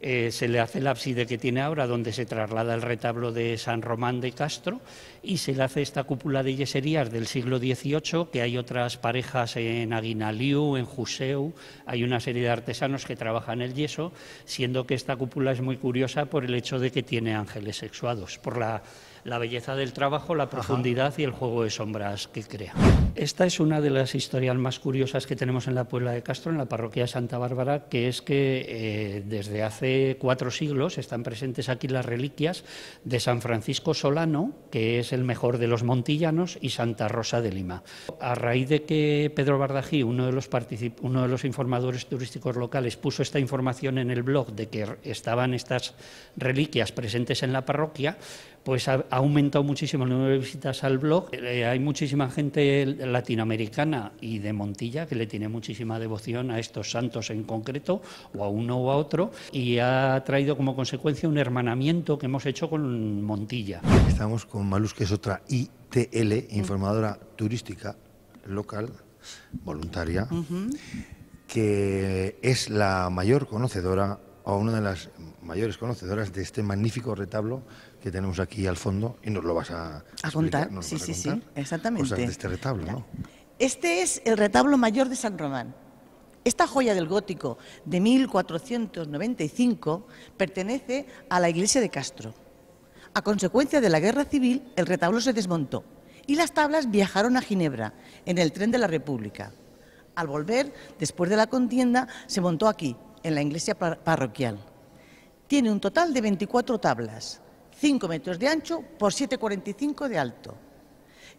eh, se le hace el ábside que tiene ahora, donde se traslada el retablo de San Román de Castro, y se le hace esta cúpula de yeserías del siglo XVIII, que hay otras parejas en Aguinaliu, en Juseu, hay una serie de artesanos que trabajan el yeso, siendo que esta cúpula es muy curiosa por el hecho de que tiene ángeles sexuados, por la la belleza del trabajo, la profundidad y el juego de sombras que crea. Esta es una de las historias más curiosas que tenemos en la Puebla de Castro, en la parroquia de Santa Bárbara, que es que eh, desde hace cuatro siglos están presentes aquí las reliquias de San Francisco Solano, que es el mejor de los montillanos, y Santa Rosa de Lima. A raíz de que Pedro Bardají, uno de los informadores turísticos locales, puso esta información en el blog de que estaban estas reliquias presentes en la parroquia, pues ha aumentado muchísimo el número de visitas al blog. Eh, eh, hay muchísima gente latinoamericana y de Montilla que le tiene muchísima devoción a estos santos en concreto, o a uno o a otro, y ha traído como consecuencia un hermanamiento que hemos hecho con Montilla. Estamos con Malus, que es otra ITL, informadora turística local, voluntaria, que es la mayor conocedora a una de las mayores conocedoras de este magnífico retablo que tenemos aquí al fondo y nos lo vas a, a contar. sí, sí, sí, exactamente. Cosas de este retablo, ¿no? Este es el retablo mayor de San Román. Esta joya del gótico de 1495 pertenece a la iglesia de Castro. A consecuencia de la guerra civil, el retablo se desmontó y las tablas viajaron a Ginebra en el tren de la República. Al volver, después de la contienda, se montó aquí, en la iglesia parroquial. Tiene un total de 24 tablas, 5 metros de ancho por 7,45 de alto.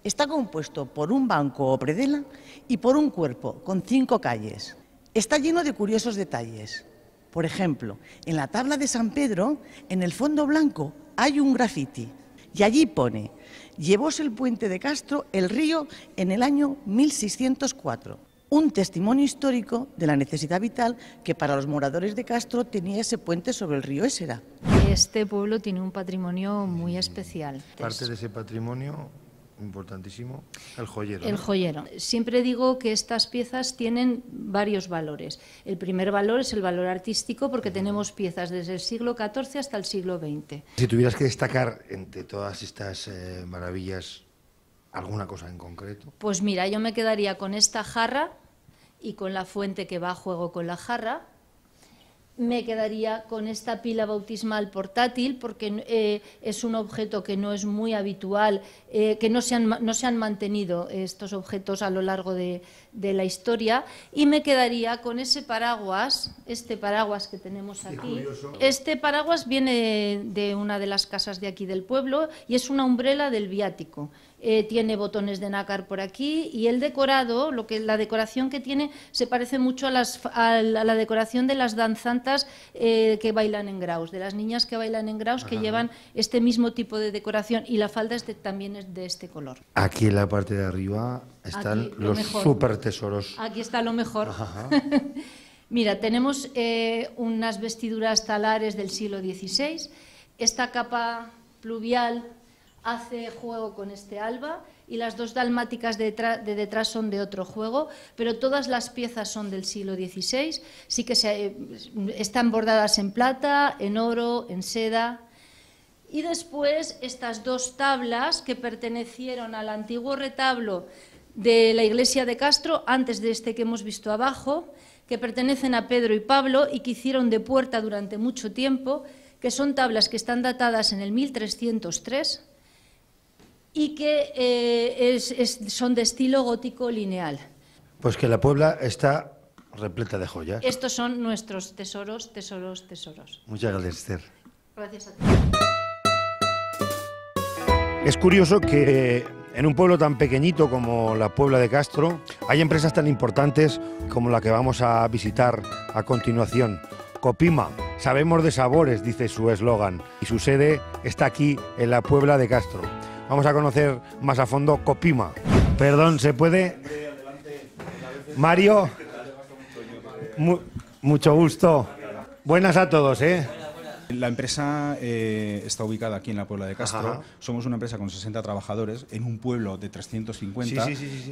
Está compuesto por un banco o predela y por un cuerpo con cinco calles. Está lleno de curiosos detalles. Por ejemplo, en la tabla de San Pedro, en el fondo blanco, hay un grafiti y allí pone, llevóse el puente de Castro el río en el año 1604 un testimonio histórico de la necesidad vital que para los moradores de Castro tenía ese puente sobre el río Esera. Este pueblo tiene un patrimonio muy especial. Parte de ese patrimonio importantísimo, el joyero. El joyero. Siempre digo que estas piezas tienen varios valores. El primer valor es el valor artístico porque tenemos piezas desde el siglo XIV hasta el siglo XX. Si tuvieras que destacar entre todas estas eh, maravillas alguna cosa en concreto. Pues mira, yo me quedaría con esta jarra y con la fuente que va a juego con la jarra. Me quedaría con esta pila bautismal portátil porque eh, es un objeto que no es muy habitual, eh, que no se, han, mantenido estos objetos a lo largo de, de la historia. Y me quedaría con ese paraguas, este paraguas que tenemos aquí. Este paraguas viene de una de las casas de aquí del pueblo y es una umbrela del viático. Eh, tiene botones de nácar por aquí y el decorado, lo que, la decoración que tiene se parece mucho a, la decoración de las danzantas eh, que bailan en graus, de las niñas que bailan en graus que llevan este mismo tipo de decoración y la falda también es de este color. Aquí en la parte de arriba están los super tesoros. Aquí está lo mejor. [LAUGHS] Mira, tenemos eh, unas vestiduras talares del siglo XVI, esta capa pluvial hace juego con este alba y las dos dalmáticas de, detrás son de otro juego, pero todas las piezas son del siglo XVI, sí que eh, están bordadas en plata, en oro, en seda. Y después estas dos tablas que pertenecieron al antiguo retablo de la iglesia de Castro, antes de este que hemos visto abajo, que pertenecen a Pedro y Pablo y que hicieron de puerta durante mucho tiempo, que son tablas que están datadas en el 1303 y que eh, son de estilo gótico lineal. Pues que la Puebla está repleta de joyas. Estos son nuestros tesoros, tesoros, tesoros. Muchas gracias, Esther. Gracias a ti. Es curioso que en un pueblo tan pequeñito como la Puebla de Castro hay empresas tan importantes como la que vamos a visitar a continuación. Copima, sabemos de sabores, dice su eslogan, y su sede está aquí en la Puebla de Castro. Vamos a conocer más a fondo Copima. Perdón, ¿se puede? Mario, mucho gusto. Buenas a todos, ¿eh? La empresa eh, está ubicada aquí en la Puebla de Castro. Somos una empresa con 60 trabajadores en un pueblo de 350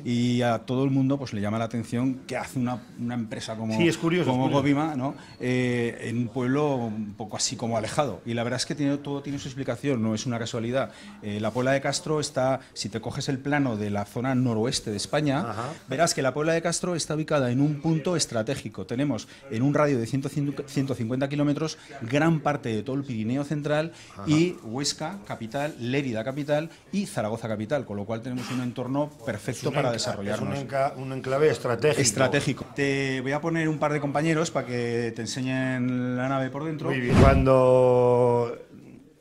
y a todo el mundo pues le llama la atención que hace una, empresa como, es como ¿no? Eh, en un pueblo un poco así como alejado. Y la verdad es que tiene, todo tiene su explicación, no es una casualidad. Eh, la Puebla de Castro está, si te coges el plano de la zona noroeste de España, verás que la Puebla de Castro está ubicada en un punto estratégico. Tenemos en un radio de 150 kilómetros gran parte de todo el Pirineo Central y Huesca, capital, Lérida, capital y Zaragoza, capital, con lo cual tenemos un entorno perfecto para desarrollar desarrollarnos. Es un, enclave estratégico. Te voy a poner un par de compañeros para que te enseñen la nave por dentro. Cuando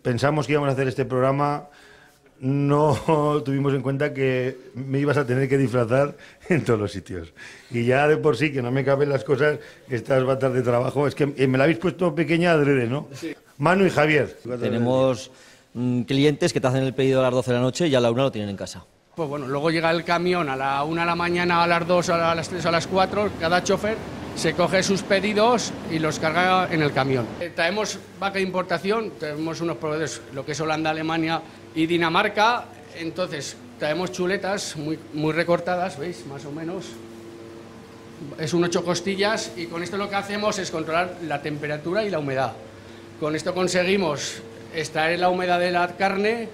pensamos que íbamos a hacer este programa, no [LAUGHS] tuvimos en cuenta que me ibas a tener que disfrazar [LAUGHS] en todos los sitios. Y ya de por sí, que no me caben las cosas, estas batas de trabajo, es que eh, me la habéis puesto pequeña adrede, ¿no? Sí. Manu y Javier. Tenemos mm, clientes que te hacen el pedido a las 12 de la noche y a la 1 lo tienen en casa. Pues bueno, luego llega el camión a la 1 de la mañana, a las 2, a las 3, a las 4, cada chofer se coge sus pedidos y los carga en el camión. Eh, traemos vaca de importación, tenemos unos proveedores, lo que es Holanda, Alemania, y Dinamarca, entonces, traemos chuletas muy, muy recortadas, ¿veis? Más o menos. Es un ocho costillas y con esto lo que hacemos es controlar la temperatura y la humedad. Con esto conseguimos extraer la humedad de la carne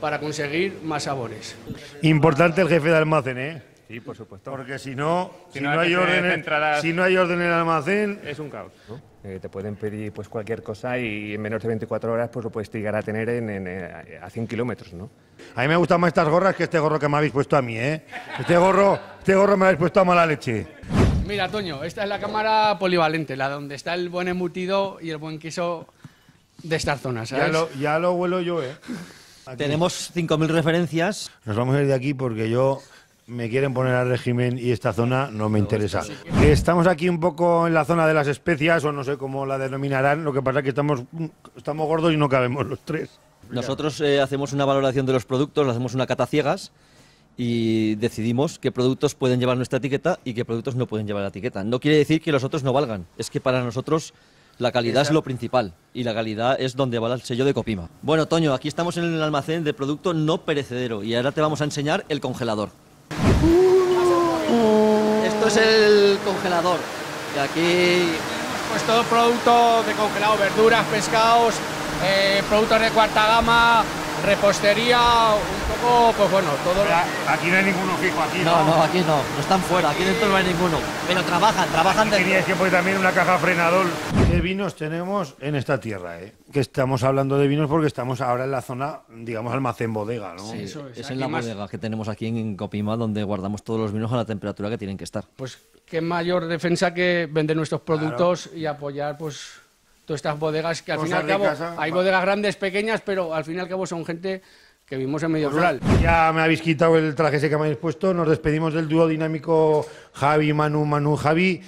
para conseguir más sabores. Importante el jefe de almacén, ¿eh? Sí, por supuesto. Porque si no, no, hay orden, en, si no hay orden en el almacén... Es un caos. ¿no? Eh, te pueden pedir pues, cualquier cosa y en menos de 24 horas pues, lo puedes llegar a tener en, eh, a 100 kilómetros. ¿no? A mí me gustan más estas gorras que este gorro que me habéis puesto a mí. ¿eh? Este, gorro, este gorro me habéis puesto a mala leche. Mira, Toño, esta es la cámara polivalente, la donde está el buen embutido y el buen queso de estas zonas. Ya, lo, ya lo huelo yo, ¿eh? Tenemos 5.000 referencias. Nos vamos a ir de aquí porque yo me quieren poner al régimen y esta zona no me interesa. Estamos aquí un poco en la zona de las especias, o no sé cómo la denominarán, lo que pasa es que estamos, estamos gordos y no cabemos los tres. Nosotros eh, hacemos una valoración de los productos, hacemos una cata ciegas y decidimos qué productos pueden llevar nuestra etiqueta y qué productos no pueden llevar la etiqueta. No quiere decir que los otros no valgan, es que para nosotros la calidad es lo principal y la calidad es donde va el sello de Copima. Bueno, Toño, aquí estamos en el almacén de producto no perecedero y ahora te vamos a enseñar el congelador. Uh. Esto es el congelador. Y aquí pues todo producto de congelado, verduras, pescados, eh, productos de cuarta gama, repostería, un poco, pues bueno, todo. aquí no hay ninguno fijo, aquí no. No, aquí no, no están fuera, aquí dentro no hay ninguno. Pero trabajan, trabajan aquí dentro. que poner también una caja frenador. ¿Qué vinos tenemos en esta tierra, eh? Que estamos hablando de vinos porque estamos ahora en la zona, digamos, almacén bodega, ¿no? Sí, eso es. es en la bodega que tenemos aquí en Copima, donde guardamos todos los vinos a la temperatura que tienen que estar. Pues qué mayor defensa que vender nuestros productos y apoyar, pues todas estas bodegas que al final fin al cabo hay bodegas grandes, pequeñas, pero al final y al cabo son gente que vivimos en medio pues rural. Ya me habéis quitado el traje ese que me habéis puesto, nos despedimos del dúo dinámico Javi, Manu, Manu, Javi.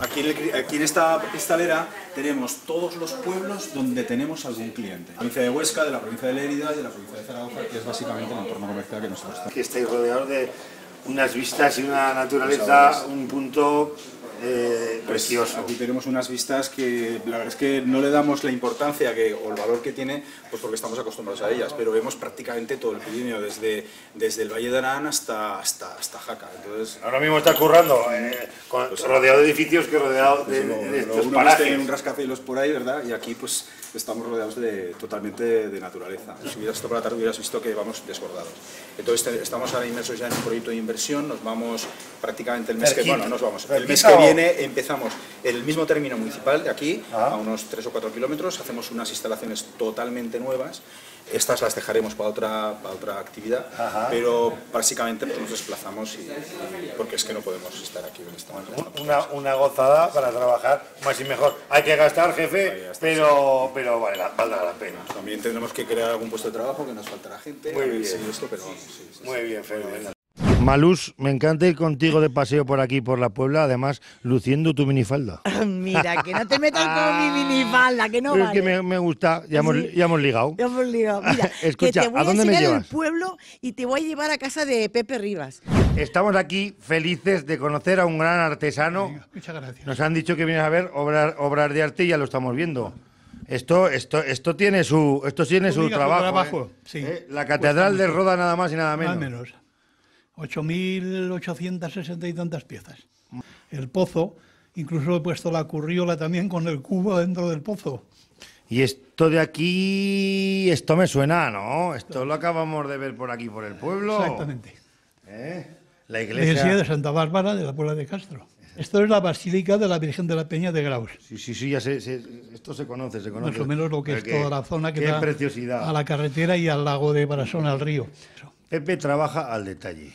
Aquí, aquí en esta cristalera tenemos todos los pueblos donde tenemos algún cliente. provincia de Huesca, de la provincia de Lérida de la provincia de Zaragoza, que es básicamente el entorno comercial que nosotros gusta Aquí estáis rodeados de unas vistas y una naturaleza, un punto eh, pues precioso. Aquí tenemos unas vistas que la verdad es que no le damos la importancia que, o el valor que tiene, pues porque estamos acostumbrados a ellas, pero vemos prácticamente todo el Pirineo, desde, desde el Valle de Arán hasta, hasta, hasta Jaca. Entonces, Ahora mismo está currando, eh, pues rodeado de edificios que rodeado de, un rascacielos por ahí, ¿verdad? Y aquí pues estamos rodeados de, totalmente de naturaleza. Si hubieras estado por la tarde hubieras visto que vamos desbordados. Entonces estamos ahora inmersos ya en un proyecto de inversión, nos vamos prácticamente el mes que, bueno, nos vamos. El mes que viene empezamos en el mismo término municipal de aquí, ah. a unos 3 o 4 kilómetros, hacemos unas instalaciones totalmente nuevas estas las dejaremos para otra, otra actividad, pero básicamente pues, nos desplazamos y, porque es que no podemos estar aquí en esta manera. Una, una, gozada para trabajar más y mejor. Hay que gastar, jefe, pero, pero vale, valdrá la pena. También tendremos que crear algún puesto de trabajo que nos faltará gente. Muy bien. Esto, pero, Muy bien, Malús, me encanta ir contigo de paseo por aquí, por la Puebla, además luciendo tu minifalda. [LAUGHS] Mira, que no te metas con mi minifalda, que no Es que me, me gusta, ya hemos, ya hemos, ligado. hemos ligado. [LAUGHS] Mira, Escucha, voy ¿a dónde pueblo y te voy a llevar a casa de Pepe Rivas. Estamos aquí felices de conocer a un gran artesano. Muchas gracias. Nos han dicho que vienes a ver obras, de arte y ya lo estamos viendo. Esto, esto, esto tiene su, esto tiene su trabajo. ¿eh? Eh, la catedral de Roda nada más y Nada menos. 8.860 y tantas piezas. El pozo, incluso he puesto la curriola también con el cubo dentro del pozo. Y esto de aquí, esto me suena, ¿no? Esto lo acabamos de ver por aquí, por el pueblo. Exactamente. ¿Eh? La, iglesia... de Santa Bárbara de la Puebla de Castro. Esto es la Basílica de la Virgen de la Peña de Graus. Sí, sí, sí, ya se, esto se conoce, se conoce. Más o menos lo que es toda la zona que da a la carretera y al lago de Barasón, al río. Pepe trabaja al detalle.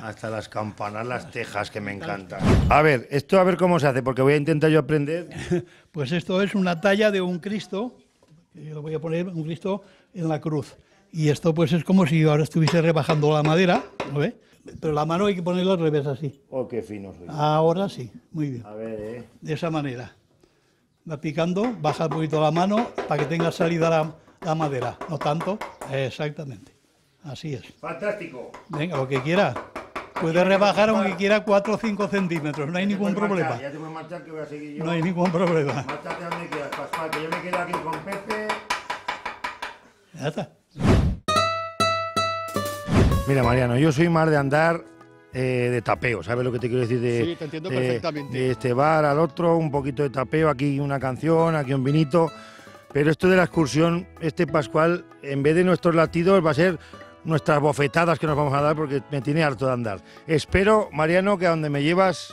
Hasta las campanas, las tejas que me encantan. A ver, esto a ver cómo se hace, porque voy a intentar yo aprender. [LAUGHS] Pues esto es una talla de un Cristo. Yo lo voy a poner un Cristo en la cruz. Y esto pues es como si ahora estuviese rebajando la madera, ¿lo ve? Pero la mano hay que ponerla al revés así. Oh, qué fino soy. Ahora sí, muy bien. A ver, eh. De esa manera. Va picando, baja un poquito la mano para que tenga salida la madera. No tanto, exactamente. Así es. Fantástico. Venga, lo que quiera. Puede rebajar aunque quiera 4 o 5 centímetros, no hay ningún problema. ya te voy a marchar que voy a seguir yo. No hay ningún problema. Márchate a donde quieras, Pascual, que yo me quedo aquí con Pepe. Ya está. Mira, Mariano, yo soy más de andar eh, de tapeo, ¿sabes lo que te quiero decir? De, sí, te entiendo perfectamente. De este bar al otro, un poquito de tapeo, aquí una canción, aquí un vinito. Pero esto de la excursión, este Pascual, en vez de nuestros latidos, va a ser nuestras bofetadas que nos vamos a dar porque me tiene harto de andar. Espero, Mariano, que a donde me llevas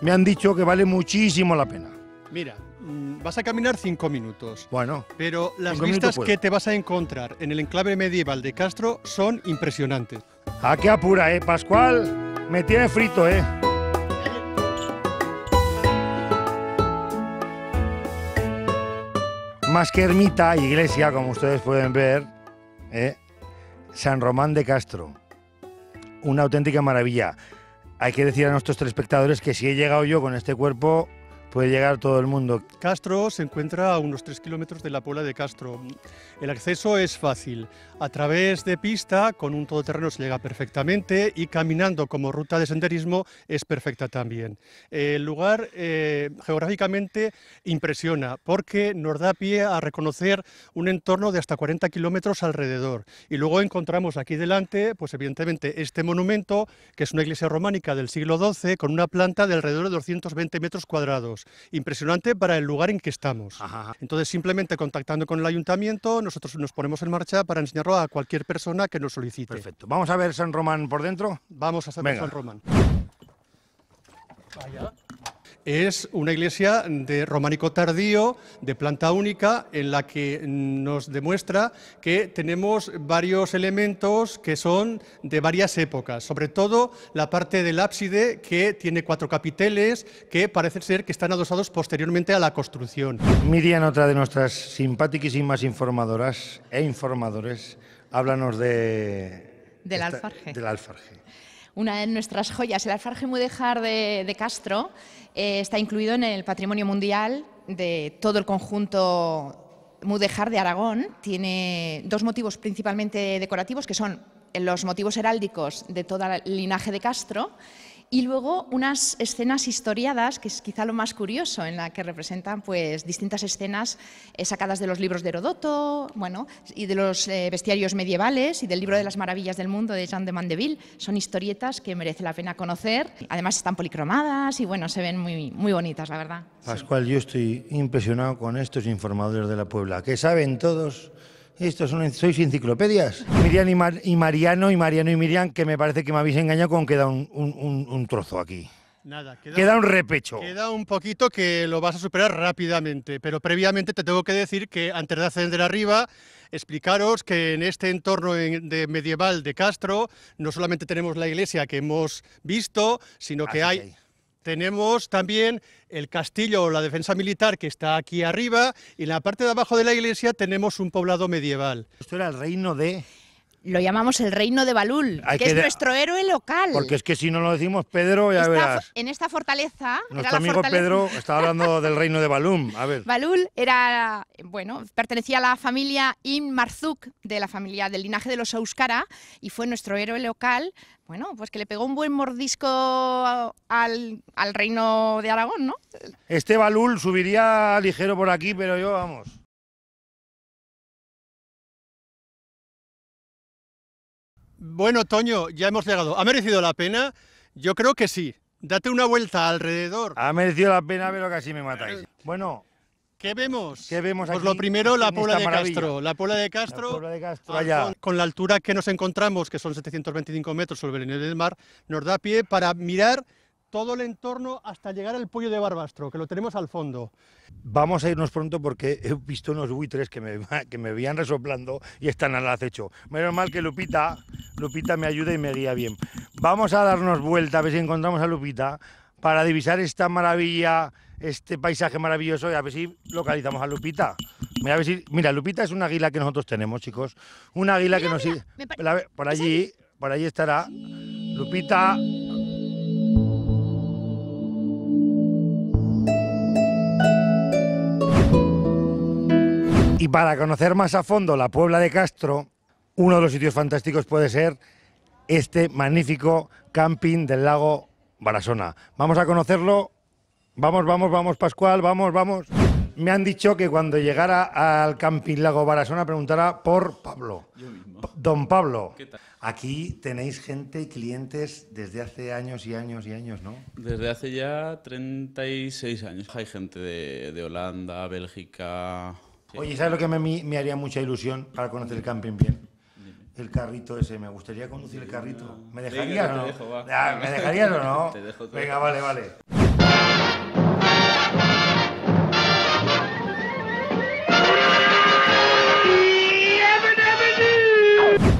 me han dicho que vale muchísimo la pena. Mira, mm, vas a caminar cinco minutos. Bueno. Pero las vistas que te vas a encontrar en el enclave medieval de Castro son impresionantes. ¿A qué apura, eh, Pascual? Me tiene frito, eh. Más que ermita y iglesia, como ustedes pueden ver, ¿eh? San Román de Castro. Una auténtica maravilla. Hay que decir a nuestros telespectadores que si he llegado yo con este cuerpo, puede llegar todo el mundo. Castro se encuentra a unos 3 kilómetros de la Puebla de Castro. El acceso es fácil. A través de pista, con un todoterreno se llega perfectamente y caminando como ruta de senderismo es perfecta también. El lugar eh, geográficamente impresiona porque nos da pie a reconocer un entorno de hasta 40 kilómetros alrededor. Y luego encontramos aquí delante, pues evidentemente, este monumento, que es una iglesia románica del siglo XII, con una planta de alrededor de 220 metros cuadrados. Impresionante para el lugar en que estamos. Entonces, simplemente contactando con el ayuntamiento, nosotros nos ponemos en marcha para enseñarlo a cualquier persona que nos solicite. Perfecto. ¿Vamos a ver San Román por dentro? Vamos a saber San Román es una iglesia de románico tardío, de planta única, en la que nos demuestra que tenemos varios elementos que son de varias épocas, sobre todo la parte del ábside que tiene cuatro capiteles que parece ser que están adosados posteriormente a la construcción. Miriam, otra de nuestras simpáticísimas informadoras e informadores, háblanos de... Del Del alfarje una de nuestras joyas. El alfarje Mudejar de, Castro eh, está incluido en el patrimonio mundial de todo el conjunto Mudejar de Aragón tiene dos motivos principalmente decorativos, que son los motivos heráldicos de todo el linaje de Castro y luego unas escenas historiadas, que es quizá lo más curioso, en la que representan pues, distintas escenas eh, sacadas de los libros de Herodoto bueno, y de los eh, bestiarios medievales y del libro de las maravillas del mundo de Jean de Mandeville. Son historietas que merece la pena conocer. Además están policromadas y bueno, se ven muy, muy bonitas, la verdad. Pascual, yo estoy impresionado con estos informadores de la Puebla, que saben todos estos son, sois enciclopedias. Miriam y, Mariano, y Mariano y Miriam, que me parece que me habéis engañado con que da un, trozo aquí. Nada, queda, un repecho. Queda un poquito que lo vas a superar rápidamente, pero previamente te tengo que decir que antes de ascender arriba, explicaros que en este entorno de medieval de Castro, no solamente tenemos la iglesia que hemos visto, sino que hay tenemos también el castillo o la defensa militar que está aquí arriba y en la parte de abajo de la iglesia tenemos un poblado medieval. Esto era el reino de lo llamamos el reino de Balul, que, es nuestro héroe local. Porque es que si no lo decimos, Pedro, ya verás. En esta fortaleza. Nuestro amigo Pedro está hablando del reino de Balum. A ver. Balul era, bueno, pertenecía a la familia in Marzuk, de la familia del linaje de los Euskara, y fue nuestro héroe local, bueno, pues que le pegó un buen mordisco al, al reino de Aragón, ¿no? Este Balul subiría ligero por aquí, pero yo, vamos. Bueno, Toño, ya hemos llegado. ¿Ha merecido la pena? Yo creo que sí. Date una vuelta alrededor. Ha merecido la pena, pero casi me matáis. Bueno, ¿Qué vemos? vemos Pues lo primero, la Puebla de Castro. La Puebla de Castro, con, la altura que nos encontramos, que son 725 metros sobre el nivel del mar, nos da pie para mirar todo el entorno hasta llegar al pollo de Barbastro, que lo tenemos al fondo. Vamos a irnos pronto porque he visto unos buitres que me, que veían resoplando y están al acecho. Menos mal que Lupita, Lupita me ayuda y me guía bien. Vamos a darnos vuelta a ver si encontramos a Lupita para divisar esta maravilla, este paisaje maravilloso y a ver si localizamos a Lupita. Mira, mira Lupita es una águila que nosotros tenemos, chicos. Una águila que nos Por allí, por allí estará. Lupita. Y para conocer más a fondo la Puebla de Castro, uno de los sitios fantásticos puede ser este magnífico camping del lago Barasona. Vamos a conocerlo. Vamos, vamos, vamos, Pascual, vamos, vamos. Me han dicho que cuando llegara al camping Lago Barasona preguntara por Pablo. Don Pablo. Aquí tenéis gente y clientes desde hace años y años y años, ¿no? Desde hace ya 36 años. Hay gente de Holanda, Bélgica, Oye, ¿sabes lo que me, me haría mucha ilusión para conocer el camping bien? el carrito ese, me gustaría conducir el carrito. Ah, ¿Me dejarías o no? ¿Me dejarías o no? Venga, vale, vale.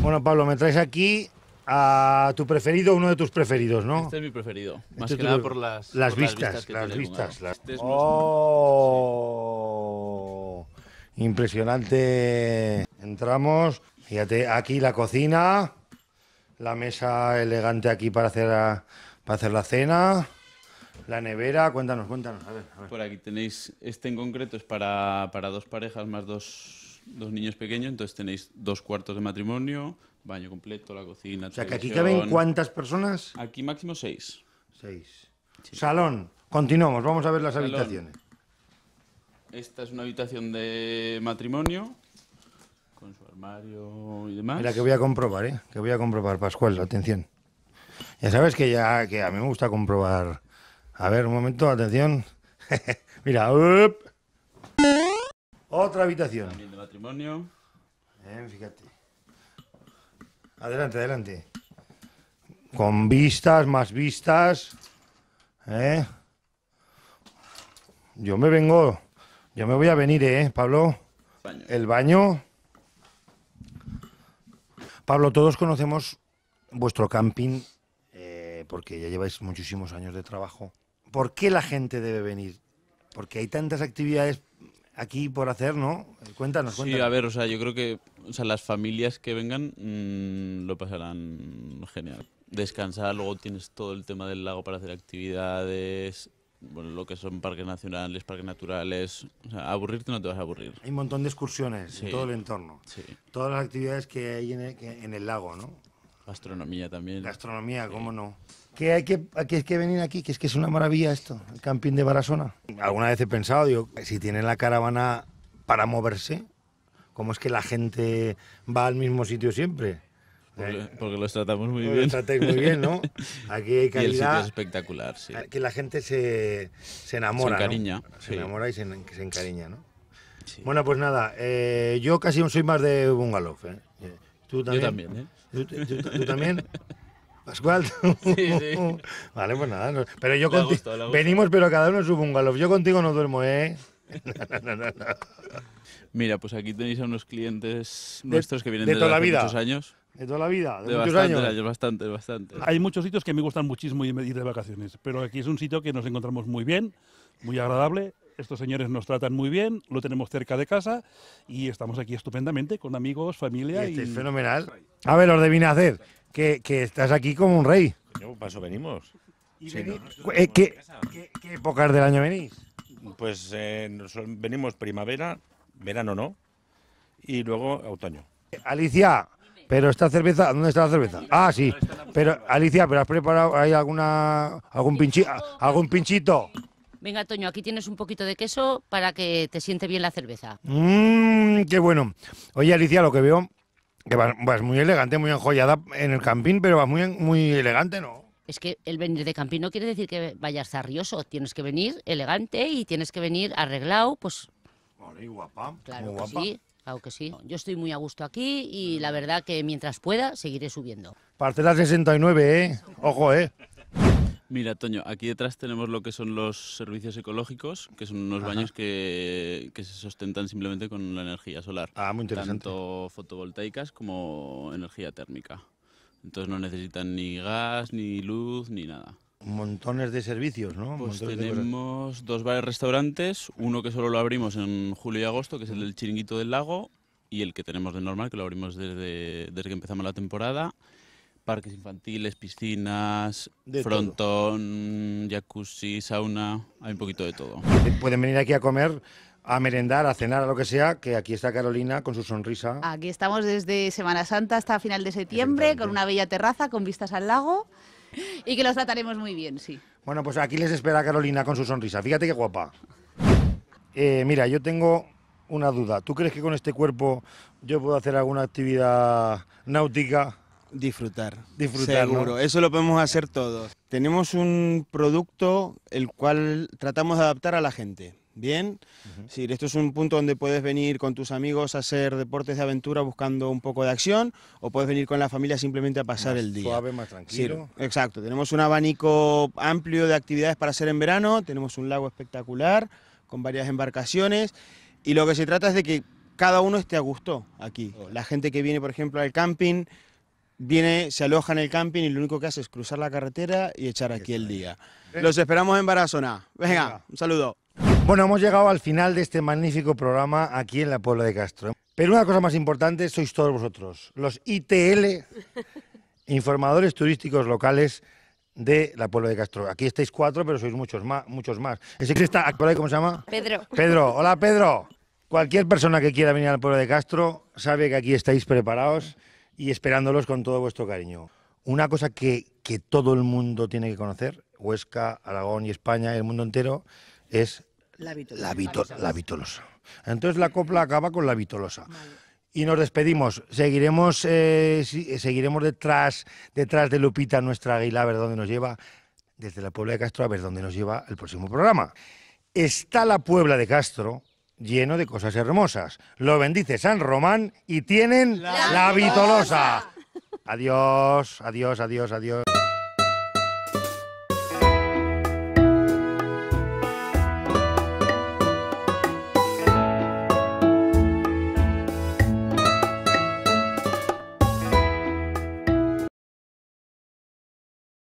Bueno, Pablo, me traes aquí a tu preferido, uno de tus preferidos, ¿no? Este es mi preferido. Este Más que nada por las, vistas. Las vistas. Las este oh. Impresionante. Entramos. Fíjate, aquí la cocina. La mesa elegante aquí para hacer, la, para hacer la cena. La nevera, cuéntanos, cuéntanos. Por aquí tenéis, este en concreto es para, dos parejas más dos, dos, niños pequeños, entonces tenéis dos cuartos de matrimonio, baño completo, la cocina. O sea, que aquí caben cuántas personas? Aquí máximo seis. Seis. Salón, continuamos, vamos a ver las habitaciones. Esta es una habitación de matrimonio con su armario y demás. Mira, que voy a comprobar, ¿eh? Que voy a comprobar, Pascual, atención. Ya sabes que ya que a mí me gusta comprobar. A ver, un momento, atención. [LAUGHS] Mira, otra habitación. También de matrimonio. Eh, fíjate. Adelante, adelante. Con vistas, más vistas. ¿eh? Yo me vengo yo me voy a venir, ¿eh, Pablo? El baño. Pablo, todos conocemos vuestro camping eh, porque ya lleváis muchísimos años de trabajo. ¿Por qué la gente debe venir? Porque hay tantas actividades aquí por hacer, ¿no? Cuéntanos, cuéntanos. Sí, a ver, o sea, yo creo que sea, las familias que vengan mm, lo pasarán genial. Descansar, luego tienes todo el tema del lago para hacer actividades, bueno, lo que son parques nacionales, parques naturales. aburrirte no te vas a aburrir. Hay un montón de excursiones en todo el entorno. Todas las actividades que hay en el, lago, ¿no? Gastronomía también. Gastronomía, cómo no. Que hay que, que venir aquí, que es que es una maravilla esto, el camping de Barasona. Alguna vez he pensado, si tienen la caravana para moverse, ¿cómo es que la gente va al mismo sitio siempre? Eh, porque, los tratamos muy bien. Los tratáis muy bien, ¿no? [LAUGHS] Aquí hay calidad. Y es espectacular, sí. Ah, que la gente se, se enamora. Se encariña. Se enamora y se, encariña, ¿no? Bueno, pues nada, eh, yo casi soy más de bungalow. ¿eh? ¿Tú también? Yo también, ¿eh? ¿Tú, también? [LAUGHS] Pascual. Sí, sí. [LAUGHS] Vale, pues nada. Pero yo contigo. Venimos, pero cada uno es su bungalow. Yo contigo no duermo, ¿eh? No, no, Mira, pues aquí tenéis a unos clientes nuestros que vienen de, desde toda la vida. muchos años. De toda la vida, de, muchos bastante, años. Bastante, bastante. Hay muchos sitios que me gustan muchísimo ir de vacaciones, pero aquí es un sitio que nos encontramos muy bien, muy agradable. Estos señores nos tratan muy bien, lo tenemos cerca de casa y estamos aquí estupendamente con amigos, familia. Este y... es fenomenal. A ver, os de que, que estás aquí como un rey. Yo paso, venimos. ¿qué, ¿qué, épocas del año venís? Pues eh, venimos primavera, verano no, y luego otoño. Alicia, pero esta cerveza, ¿dónde está la cerveza? Ah, sí. Pero Alicia, pero has preparado ahí alguna algún pinchi, algún pinchito. Venga, Toño, aquí tienes un poquito de queso para que te siente bien la cerveza. Mmm, qué bueno. Oye, Alicia, lo que veo que vas, muy elegante, muy enjollada en el campín, pero vas muy muy elegante, ¿no? Es que el venir de campín no quiere decir que vayas zarrioso, tienes que venir elegante y tienes que venir arreglado, pues Vale, guapa. Claro Claro que sí. Yo estoy muy a gusto aquí y la verdad que mientras pueda seguiré subiendo. Parte de la 69, ¿eh? Ojo, ¿eh? Mira, Toño, aquí detrás tenemos lo que son los servicios ecológicos, que son unos baños que, que, se sustentan simplemente con la energía solar. Ah, muy interesante. Tanto fotovoltaicas como energía térmica. Entonces no necesitan ni gas, ni luz, ni nada montones de servicios, ¿no? Pues tenemos dos bares restaurantes, uno que solo lo abrimos en julio y agosto, que es el del Chiringuito del Lago, y el que tenemos de normal, que lo abrimos desde, desde que empezamos la temporada. Parques infantiles, piscinas, frontón, jacuzzi, sauna, hay un poquito de todo. Eh, pueden venir aquí a comer a merendar, a cenar, a lo que sea, que aquí está Carolina con su sonrisa. Aquí estamos desde Semana Santa hasta final de septiembre, con una bella terraza, con vistas al lago [LAUGHS] y que los trataremos muy bien, sí. Bueno, pues aquí les espera Carolina con su sonrisa. Fíjate qué guapa. Eh, mira, yo tengo una duda. ¿Tú crees que con este cuerpo yo puedo hacer alguna actividad náutica? Disfrutar. Disfrutar. Seguro. Eso lo podemos hacer todos. Tenemos un producto el cual tratamos de adaptar a la gente bien. esto es un punto donde puedes venir con tus amigos a hacer deportes de aventura buscando un poco de acción o puedes venir con la familia simplemente a pasar el día. Suave, más tranquilo. exacto, tenemos un abanico amplio de actividades para hacer en verano, tenemos un lago espectacular con varias embarcaciones y lo que se trata es de que cada uno esté a gusto aquí. La gente que viene, por ejemplo, al camping viene, se aloja en el camping y lo único que hace es cruzar la carretera y echar aquí el día. Los esperamos en Barazona. Venga, un saludo. Bueno, hemos llegado al final de este magnífico programa aquí en la Puebla de Castro. Pero una cosa más importante sois todos vosotros, los ITL, [LAUGHS] informadores turísticos locales de la Puebla de Castro. Aquí estáis cuatro, pero sois muchos más. Muchos más. Ese que está ¿cómo se llama? Pedro. Pedro, [LAUGHS] hola Pedro. Cualquier persona que quiera venir al Pueblo de Castro sabe que aquí estáis preparados y esperándolos con todo vuestro cariño. Una cosa que, que todo el mundo tiene que conocer, Huesca, Aragón y España, el mundo entero, es la Vitolosa. La, Entonces la copla acaba con la Vitolosa. Y nos despedimos. Seguiremos, eh, eh, seguiremos detrás, detrás de Lupita, nuestra águila, a ver dónde nos lleva, desde la Puebla de Castro, a ver dónde nos lleva el próximo programa. Está la Puebla de Castro lleno de cosas hermosas. Lo bendice San Román y tienen la, vitolosa. Adiós, adiós, adiós, adiós.